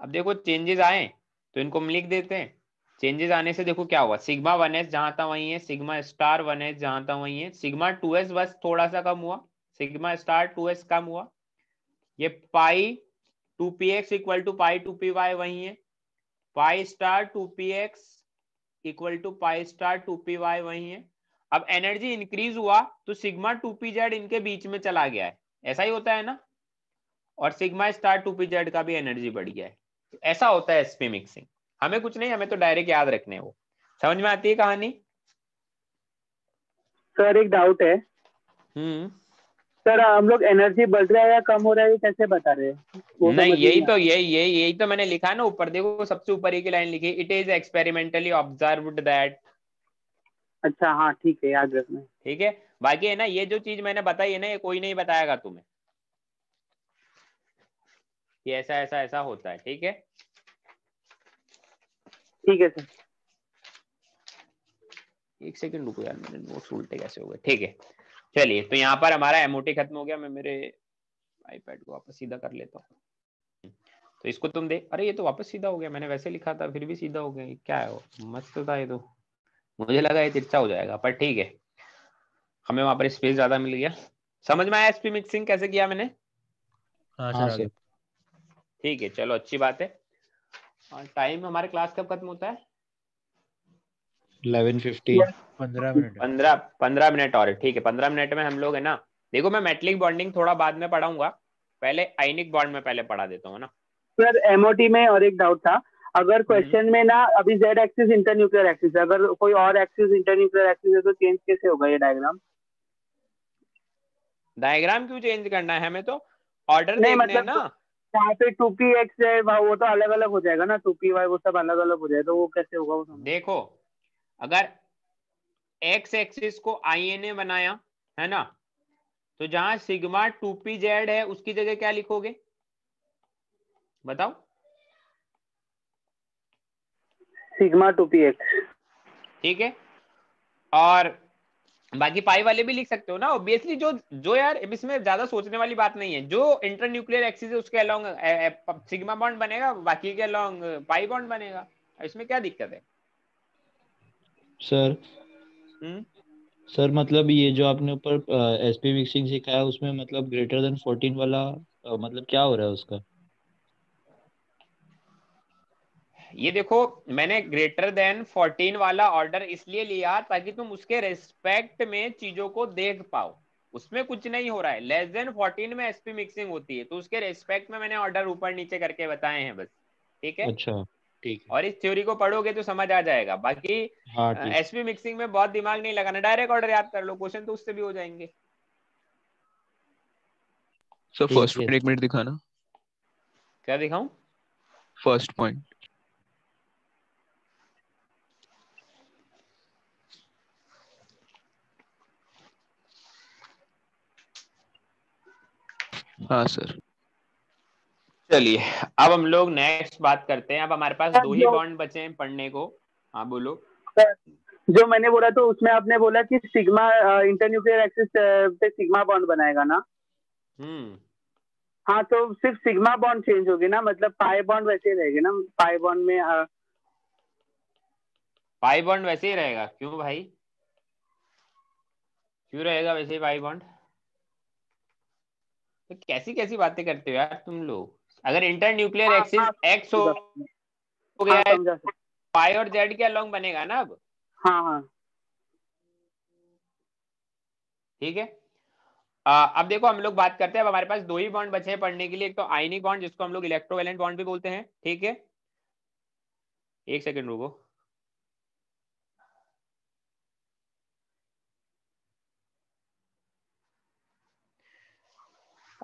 अब देखो चेंजेस आए तो इनको हम लिख देते हैं चेंजेस आने से देखो क्या हुआ सिग्मा वन एस जहां था वही है सिग्मा स्टार वन एस जहां था वही है सिग्मा टू एस बस थोड़ा सा कम हुआ सिग्मा स्टार टू एस कम हुआ ये pi two P X equal to pi two P Y वही है pi star two P X equal to pi star two P Y वही है अब एनर्जी इंक्रीज हुआ तो सिग्मा टू पी जेड इनके बीच में चला गया है ऐसा ही होता है ना और sigma star two P Z का भी एनर्जी बढ़ गया है तो ऐसा होता है एसपी मिक्सिंग हमें कुछ नहीं हमें तो डायरेक्ट याद रखने वो समझ में आती है कहानी सर एक डाउट है हम्म सर हम लोग एनर्जी बढ़ रहा है या कम हो रहा है कैसे बता रहे हैं तो नहीं यही तो यही यही यही तो मैंने लिखा ना ऊपर देखो सबसे ऊपर एक लाइन लिखी it is experimentally observe that अच्छा हाँ ठीक है याद रखना ठीक है बाकी है ना ये जो चीज मैंने बताई है ना ये कोई नहीं बताएगा तुम्हें कि ऐसा ऐसा ऐसा होता है ठीक है ठीक है सर एक सेकंड रुको यार मेरे नोट्स उल्टे कैसे हो गए ठीक है चलिए तो यहाँ पर हमारा एमओटी खत्म हो गया मैं मेरे आईपैड को वापस सीधा कर लेता हूँ तो इसको तुम दे अरे ये तो वापस सीधा हो गया मैंने वैसे लिखा था फिर भी सीधा हो गया क्या है वो मस्त तो था ये तो मुझे लगा ये तिरछा हो जाएगा पर ठीक है हमें वहां पर स्पेस ज्यादा मिल गया समझ में आया एसपी मिक्सिंग कैसे किया मैंने हाँ, हाँ, ठीक है चलो अच्छी बात है और टाइम हमारे क्लास कब खत्म होता है पंद्रह मिनट और ठीक है पंद्रह मिनट में हम लोग है ना देखो मैं मेटलिक बॉन्डिंग थोड़ा बाद में पढ़ाऊंगा पहले आइनिक बॉन्ड में पहले पढ़ा देता हूँ ना सर एमओटी में और एक डाउट था अगर क्वेश्चन हम्म। में ना अभी जेड एक्सिस इंटरन्यूक्लियर एक्सिस अगर कोई और एक्सिस इंटरन्यूक्लियर एक्सिस है तो चेंज कैसे होगा ये डायग्राम डायग्राम क्यों चेंज करना है हमें तो ऑर्डर नहीं मतलब ना यहाँ पे टू पी एक्स है वो तो अलग अलग हो जाएगा ना टू पी वाई वो सब अलग अलग हो जाएगा तो वो कैसे होगा वो देखो अगर एक्स एक्सिस को आई बनाया है ना तो जहां सिग्मा टू पी जेड है उसकी जगह क्या लिखोगे बताओ सिग्मा टू पी एक्स ठीक है और बाकी पाई वाले भी लिख सकते हो ना ऑब्वियसली जो जो यार इसमें ज्यादा सोचने वाली बात नहीं है जो इंटर न्यूक्लियर एक्सिस उसके अलॉन्ग सिग्मा बॉन्ड बनेगा बाकी के अलॉन्ग पाई बॉन्ड बनेगा इसमें क्या दिक्कत है सर हुँ? हम्म। सर मतलब ये जो आपने ऊपर एसपी मिक्सिंग सिखाया उसमें मतलब ग्रेटर देन फोर्टीन वाला आ, मतलब क्या हो रहा है उसका ये देखो मैंने ग्रेटर देन फोर्टीन वाला ऑर्डर इसलिए लिया ताकि तुम उसके रेस्पेक्ट में चीजों को देख पाओ उसमें कुछ नहीं हो रहा है लेस देन फोर्टीन में एसपी मिक्सिंग होती है तो उसके रेस्पेक्ट में मैंने ऑर्डर ऊपर नीचे करके बताए हैं बस ठीक है अच्छा और इस थ्योरी को पढ़ोगे तो समझ आ जाएगा बाकी एसपी हाँ, मिक्सिंग में बहुत दिमाग नहीं लगाना डायरेक्ट ऑर्डर याद कर लो क्वेश्चन तो उससे भी हो जाएंगे सर फर्स्ट पॉइंट एक मिनट दिखाना क्या दिखाऊं फर्स्ट पॉइंट हाँ सर चलिए अब हम लोग नेक्स्ट बात करते हैं अब हमारे पास दो ही बॉन्ड बचे हैं पढ़ने को हाँ बोलो जो मैंने बोला तो उसमें आपने बोला कि सिग्मा इंटरन्यूक्लियर एक्सिस पे सिग्मा बॉन्ड बनाएगा ना हम्म। हाँ तो सिर्फ सिग्मा बॉन्ड चेंज होगी ना मतलब पाई बॉन्ड वैसे ही रहेगी ना पाई बॉन्ड में आ... पाई बॉन्ड वैसे ही रहेगा क्यों भाई क्यों रहेगा वैसे ही पाई बॉन्ड तो कैसी कैसी बातें करते हो यार तुम लोग अगर इंटर न्यूक्लियर हाँ, एक्सिस एक्स हाँ, हो गया है हाँ, और जेड के अलोंग बनेगा ना अब ठीक है अब देखो हम लोग बात करते हैं अब हमारे पास दो ही बॉन्ड बचे हैं पढ़ने के लिए एक तो आइनिक बॉन्ड जिसको हम लोग इलेक्ट्रोवेलेंट बॉन्ड भी बोलते हैं ठीक है एक सेकेंड रुको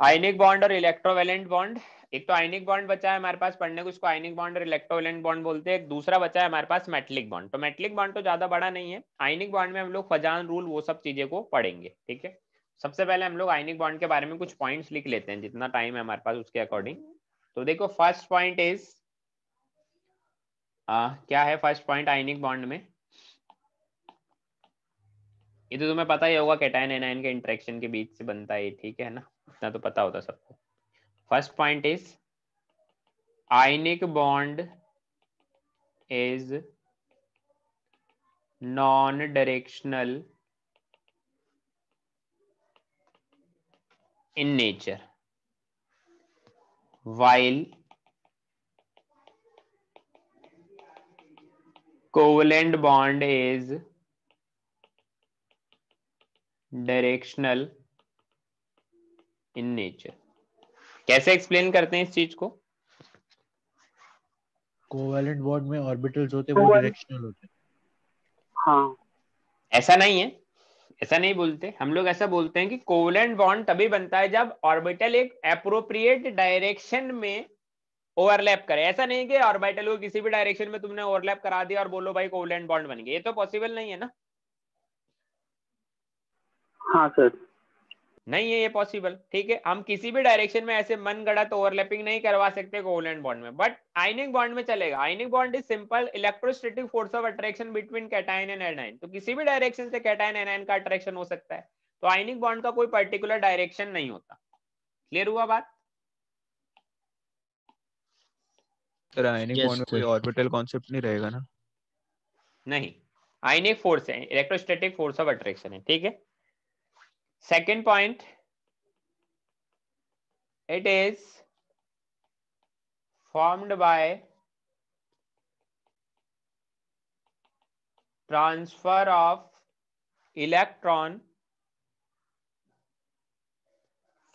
आयनिक बॉन्ड और इलेक्ट्रोवेलेंट बॉन्ड एक तो आइनिक बॉन्ड बचा है हमारे पास पढ़ने को इसको आइनिक बॉन्ड और इलेक्ट्रोवेलेंट बॉन्ड बोलते हैं एक दूसरा बचा है हमारे पास मेटलिक बॉन्ड तो मेटलिक बॉन्ड तो ज्यादा बड़ा नहीं है आइनिक बॉन्ड में हम लोग फजान रूल वो सब चीजें को पढ़ेंगे ठीक है सबसे पहले हम लोग आइनिक बॉन्ड के बारे में कुछ पॉइंट्स लिख लेते हैं जितना टाइम है हमारे पास उसके अकॉर्डिंग तो देखो फर्स्ट पॉइंट इज क्या है फर्स्ट पॉइंट आइनिक बॉन्ड में ये तो तुम्हें पता ही होगा कैटाइन एनाइन के इंटरेक्शन के बीच से बनता है ठीक है ना इतना तो पता होता सबको First point is ionic bond is non-directional in nature while covalent bond is directional in nature कैसे एक्सप्लेन करते हैं इस चीज को कोवैलेंट बॉन्ड में ऑर्बिटल्स होते हैं वो डायरेक्शनल होते हैं हाँ ऐसा नहीं है ऐसा नहीं बोलते हम लोग ऐसा बोलते हैं कि कोवलेंट बॉन्ड तभी बनता है जब ऑर्बिटल एक अप्रोप्रिएट डायरेक्शन में ओवरलैप करे ऐसा नहीं कि ऑर्बिटल को किसी भी डायरेक्शन में तुमने ओवरलैप करा दिया और बोलो भाई कोवलेंट बॉन्ड बन गया ये तो पॉसिबल नहीं है ना हाँ सर नहीं है ये पॉसिबल ठीक है हम किसी भी डायरेक्शन में ऐसे मन तो ओवरलैपिंग नहीं करवा सकते एंड बॉन्ड में बट आइनिक बॉन्ड में चलेगा ionic bond is simple electrostatic force of attraction between cation and anion तो किसी भी डायरेक्शन से कैटाइन एनाइन का अट्रैक्शन हो सकता है तो आइनिक बॉन्ड का कोई पर्टिकुलर डायरेक्शन नहीं होता क्लियर हुआ बात आइनिक बॉन्ड में कोई ऑर्बिटल कॉन्सेप्ट नहीं रहेगा ना नहीं आइनिक फोर्स है इलेक्ट्रोस्टैटिक फोर्स ऑफ अट्रैक्शन है ठीक है second point it is formed by transfer of electron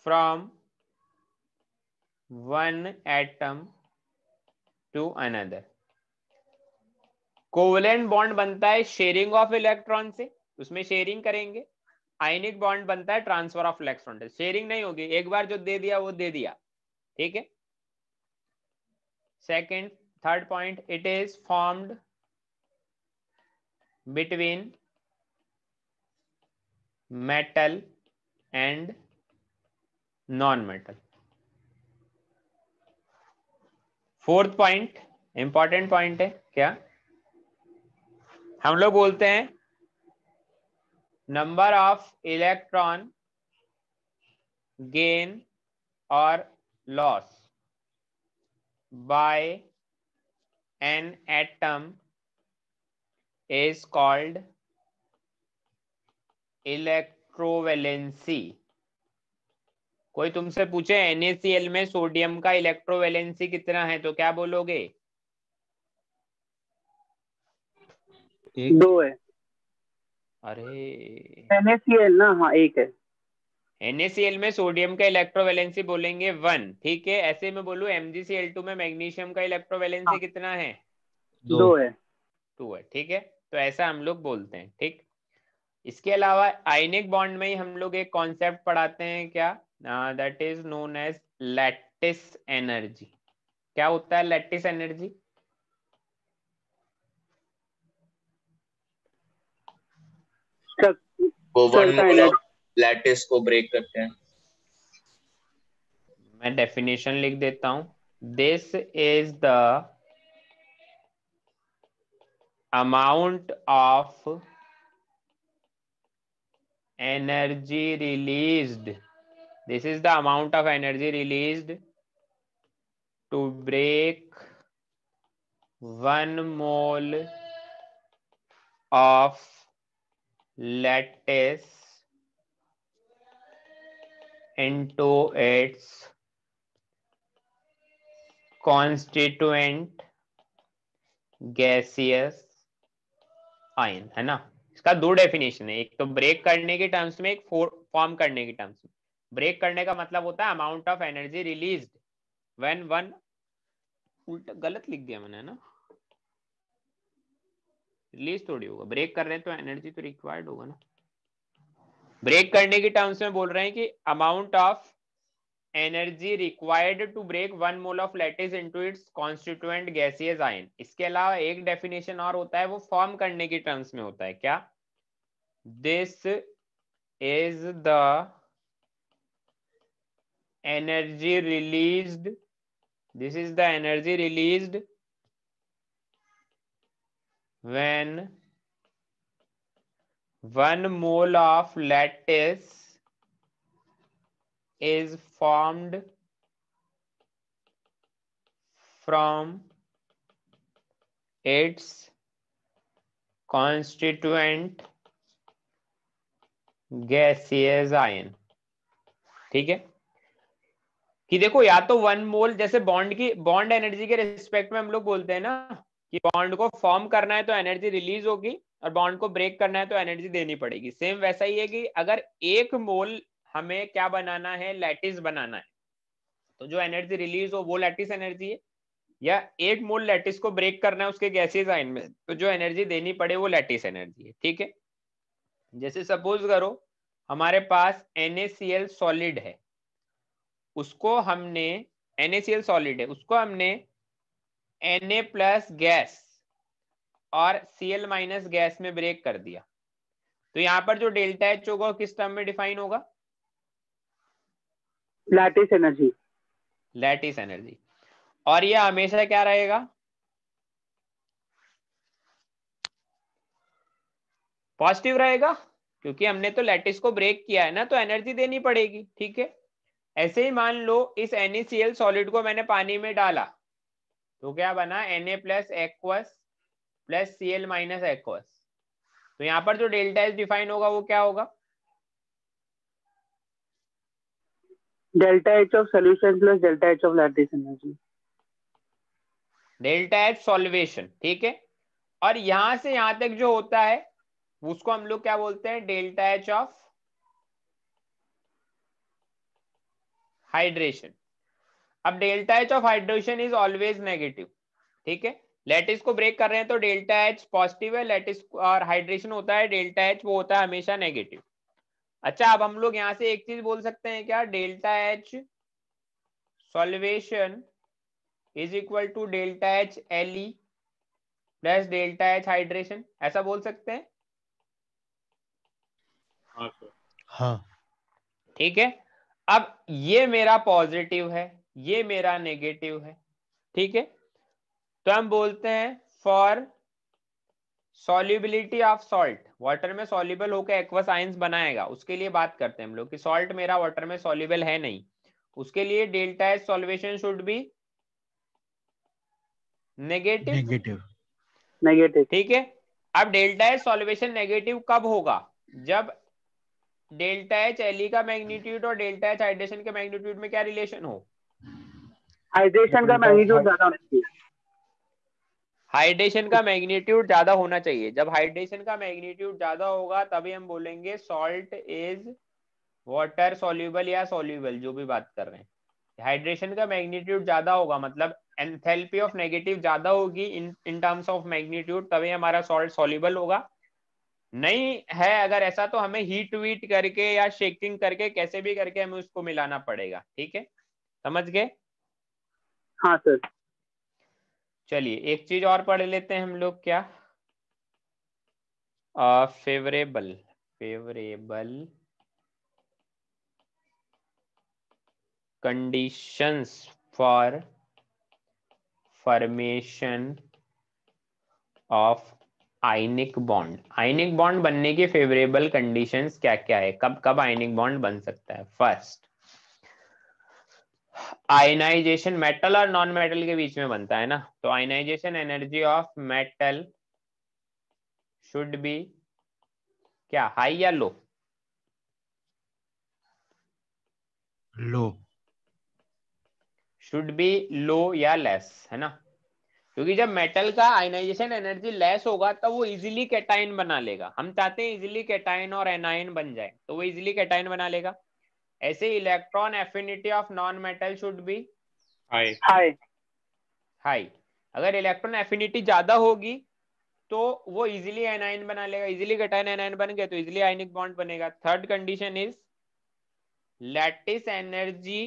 from one atom to another covalent bond banta hai sharing of electron se usme sharing karenge ionic bond बनता है transfer of electron sharing नहीं होगी एक बार जो दे दिया वो दे दिया ठीक है second third point it is formed between metal and non metal fourth point important point है क्या हम लोग बोलते हैं नंबर ऑफ इलेक्ट्रॉन गेन और loss by an atom is called electrovalency कोई तुमसे पूछे NaCl में सोडियम का इलेक्ट्रोवेलेंसी कितना है तो क्या बोलोगे दो है अरे NaCl ना हाँ एक है NaCl में सोडियम का इलेक्ट्रोवैलेंसी बोलेंगे वन ठीक है ऐसे में बोलू MgCl2 में मैग्नीशियम का इलेक्ट्रोवैलेंसी हाँ. कितना है दो, दो है टू है ठीक है तो ऐसा हम लोग बोलते हैं ठीक इसके अलावा आयनिक बॉन्ड में ही हम लोग एक कॉन्सेप्ट पढ़ाते हैं क्या that is known as lattice energy क्या होता है लैटिस एनर्जी इसका वो वन लैटिस को ब्रेक करते हैं मैं डेफिनेशन लिख देता हूं this is the amount of energy release this is the amount of energy release to break one mole of lattice into its constituent gaseous ion है ना इसका दो डेफिनेशन है एक तो ब्रेक करने के टर्म्स में एक फॉर्म करने के टर्म्स में ब्रेक करने का मतलब होता है amount of energy release when one उल्टा गलत लिख दिया मैंने ना रिलीज थोड़ी होगा ब्रेक कर रहे हैं तो एनर्जी तो रिक्वायर्ड होगा ना ब्रेक करने के टर्म्स में बोल रहे हैं कि amount of energy required to break one mole of lattice into its constituent gaseous ion इसके अलावा एक डेफिनेशन और होता है वो फॉर्म करने के टर्म्स में होता है क्या this is the energy released this is the energy released when one mole of lattice is formed from its constituent gaseous ion ठीक है कि देखो या तो वन मोल जैसे बॉन्ड की बॉन्ड एनर्जी के रिस्पेक्ट में हम लोग बोलते हैं ना कि बॉन्ड को फॉर्म करना है तो एनर्जी रिलीज होगी और बॉन्ड को ब्रेक करना है तो एनर्जी देनी पड़ेगी सेम वैसा ही है कि अगर एक मोल हमें क्या बनाना है लैटिस बनाना है तो जो एनर्जी रिलीज हो वो लैटिस एनर्जी है या एक मोल लैटिस को ब्रेक करना है उसके गैसेज आइन में तो जो एनर्जी देनी पड़े वो लैटिस एनर्जी है ठीक है जैसे सपोज करो हमारे पास एन सॉलिड है उसको हमने एन सॉलिड है उसको हमने एन ए प्लस गैस और सी एल माइनस गैस में ब्रेक कर दिया तो यहां पर जो डेल्टा एच होगा किस टर्म में डिफाइन होगा लैटिस एनर्जी लैटिस एनर्जी और यह हमेशा क्या रहेगा पॉजिटिव रहेगा क्योंकि हमने तो लैटिस को ब्रेक किया है ना तो एनर्जी देनी पड़ेगी ठीक है ऐसे ही मान लो इस एनईसीएल सॉलिड को मैंने पानी में डाला तो क्या बना N A plus aqueous plus C L minus aqueous तो यहाँ पर जो डेल्टा एस डिफाइन होगा वो क्या होगा delta H of solution plus delta H of lattice energy delta H solvation ठीक है और यहां से यहां तक जो होता है उसको हम लोग क्या बोलते हैं डेल्टा एच ऑफ हाइड्रेशन अब delta H of hydrogen is always negative ठीक है लेटिस को ब्रेक कर रहे हैं तो डेल्टा एच पॉजिटिव है लेटिस और हाइड्रेशन होता है डेल्टा एच वो होता है हमेशा नेगेटिव अच्छा अब हम लोग यहाँ से एक चीज बोल सकते हैं क्या delta H solvation is equal to delta H L E plus delta H hydration ऐसा बोल सकते हैं हाँ, हाँ ठीक है अब ये मेरा पॉजिटिव है ये मेरा नेगेटिव है ठीक है तो हम बोलते हैं for solubility of salt water में सॉल्युबल होकर एक्वस आइंस बनाएगा उसके लिए बात करते हैं हम लोग कि सॉल्ट मेरा वाटर में सॉल्युबल है नहीं उसके लिए delta H solvation should be negative negative negative ठीक है अब डेल्टा एस सॉल्वेशन नेगेटिव कब होगा जब डेल्टा एच एली का मैग्नीट्यूड और डेल्टा एच हाइड्रेशन के मैग्नीट्यूड में क्या रिलेशन हो हाइड्रेशन का मैग्नीट्यूड ज्यादा होना चाहिए हाइड्रेशन का मैग्नीट्यूड ज्यादा होना चाहिए जब हाइड्रेशन का मैग्नीट्यूड ज्यादा होगा तभी हम बोलेंगे सॉल्ट इज वाटर सोल्यूबल या सोल्यूबल जो भी बात कर रहे हैं हाइड्रेशन का मैग्नीट्यूड ज्यादा होगा मतलब एंथैल्पी ऑफ नेगेटिव ज्यादा होगी in in terms of magnitude तभी हमारा सॉल्ट सोल्यूबल होगा नहीं है अगर ऐसा तो हमें हीट वीट करके या शेकिंग करके कैसे भी करके हमें उसको मिलाना पड़ेगा ठीक है समझ गए हाँ सर चलिए एक चीज और पढ़ लेते हैं हम लोग क्या favourable favourable conditions for formation of ionic bond ionic bond बनने की फेवरेबल कंडीशंस क्या क्या है कब कब आइनिक बॉन्ड बन सकता है फर्स्ट आयनाइजेशन मेटल और नॉन मेटल के बीच में बनता है ना तो ionization energy of metal should be क्या हाई या लो लो शुड बी लो या लेस है ना क्योंकि जब मेटल का आयनाइजेशन एनर्जी लेस होगा तो वो इजीली कैटाइन बना लेगा हम चाहते हैं इजीली कैटाइन और एनाइन बन जाए तो वो इजीली कैटाइन बना लेगा ऐसे electron affinity of non metal should be high high high अगर इलेक्ट्रॉन एफिनिटी ज्यादा होगी तो वो एन आइन बना लेगा इजिली कटाइन एनाइन बन गया तो इजिली आयनिक बॉन्ड बनेगा third condition is lattice energy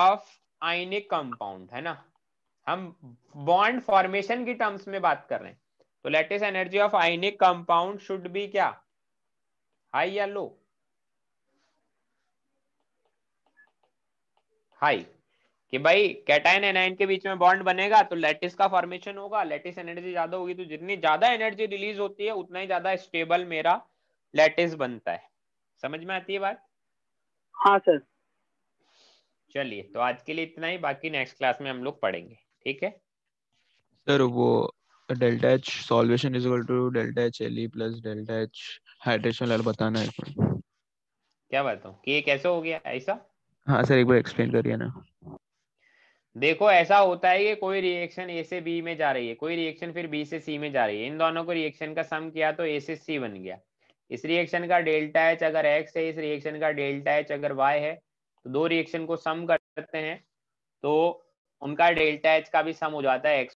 of ionic compound है ना हम बॉन्ड फॉर्मेशन की टर्म्स में बात कर रहे हैं तो lattice energy of ionic compound should be क्या हाई या लो हाई कि भाई कैटाइन एनाइन के बीच में बॉन्ड बनेगा तो लेटिस का फॉर्मेशन होगा लेटिस एनर्जी ज्यादा होगी तो जितनी ज्यादा एनर्जी रिलीज होती है उतना ही ज्यादा स्टेबल मेरा लेटिस बनता है समझ में आती है बात हाँ सर चलिए तो आज के लिए इतना ही बाकी नेक्स्ट क्लास में हम लोग पढ़ेंगे ठीक है सर वो delta H solvation is equal to delta H L plus delta H hydration बताना है क्या बताऊँ कि ये कैसे हो गया ऐसा हाँ सर एक बार एक्सप्लेन करिए ना देखो ऐसा होता है कि कोई रिएक्शन ए से बी में जा रही है कोई रिएक्शन फिर बी से सी में जा रही है इन दोनों को रिएक्शन का सम किया तो ए से सी बन गया इस रिएक्शन का डेल्टा एच अगर एक्स है इस रिएक्शन का डेल्टा एच अगर वाई है तो दो रिएक्शन को सम करते हैं तो उनका डेल्टा एच का भी सम हो जाता है एक्स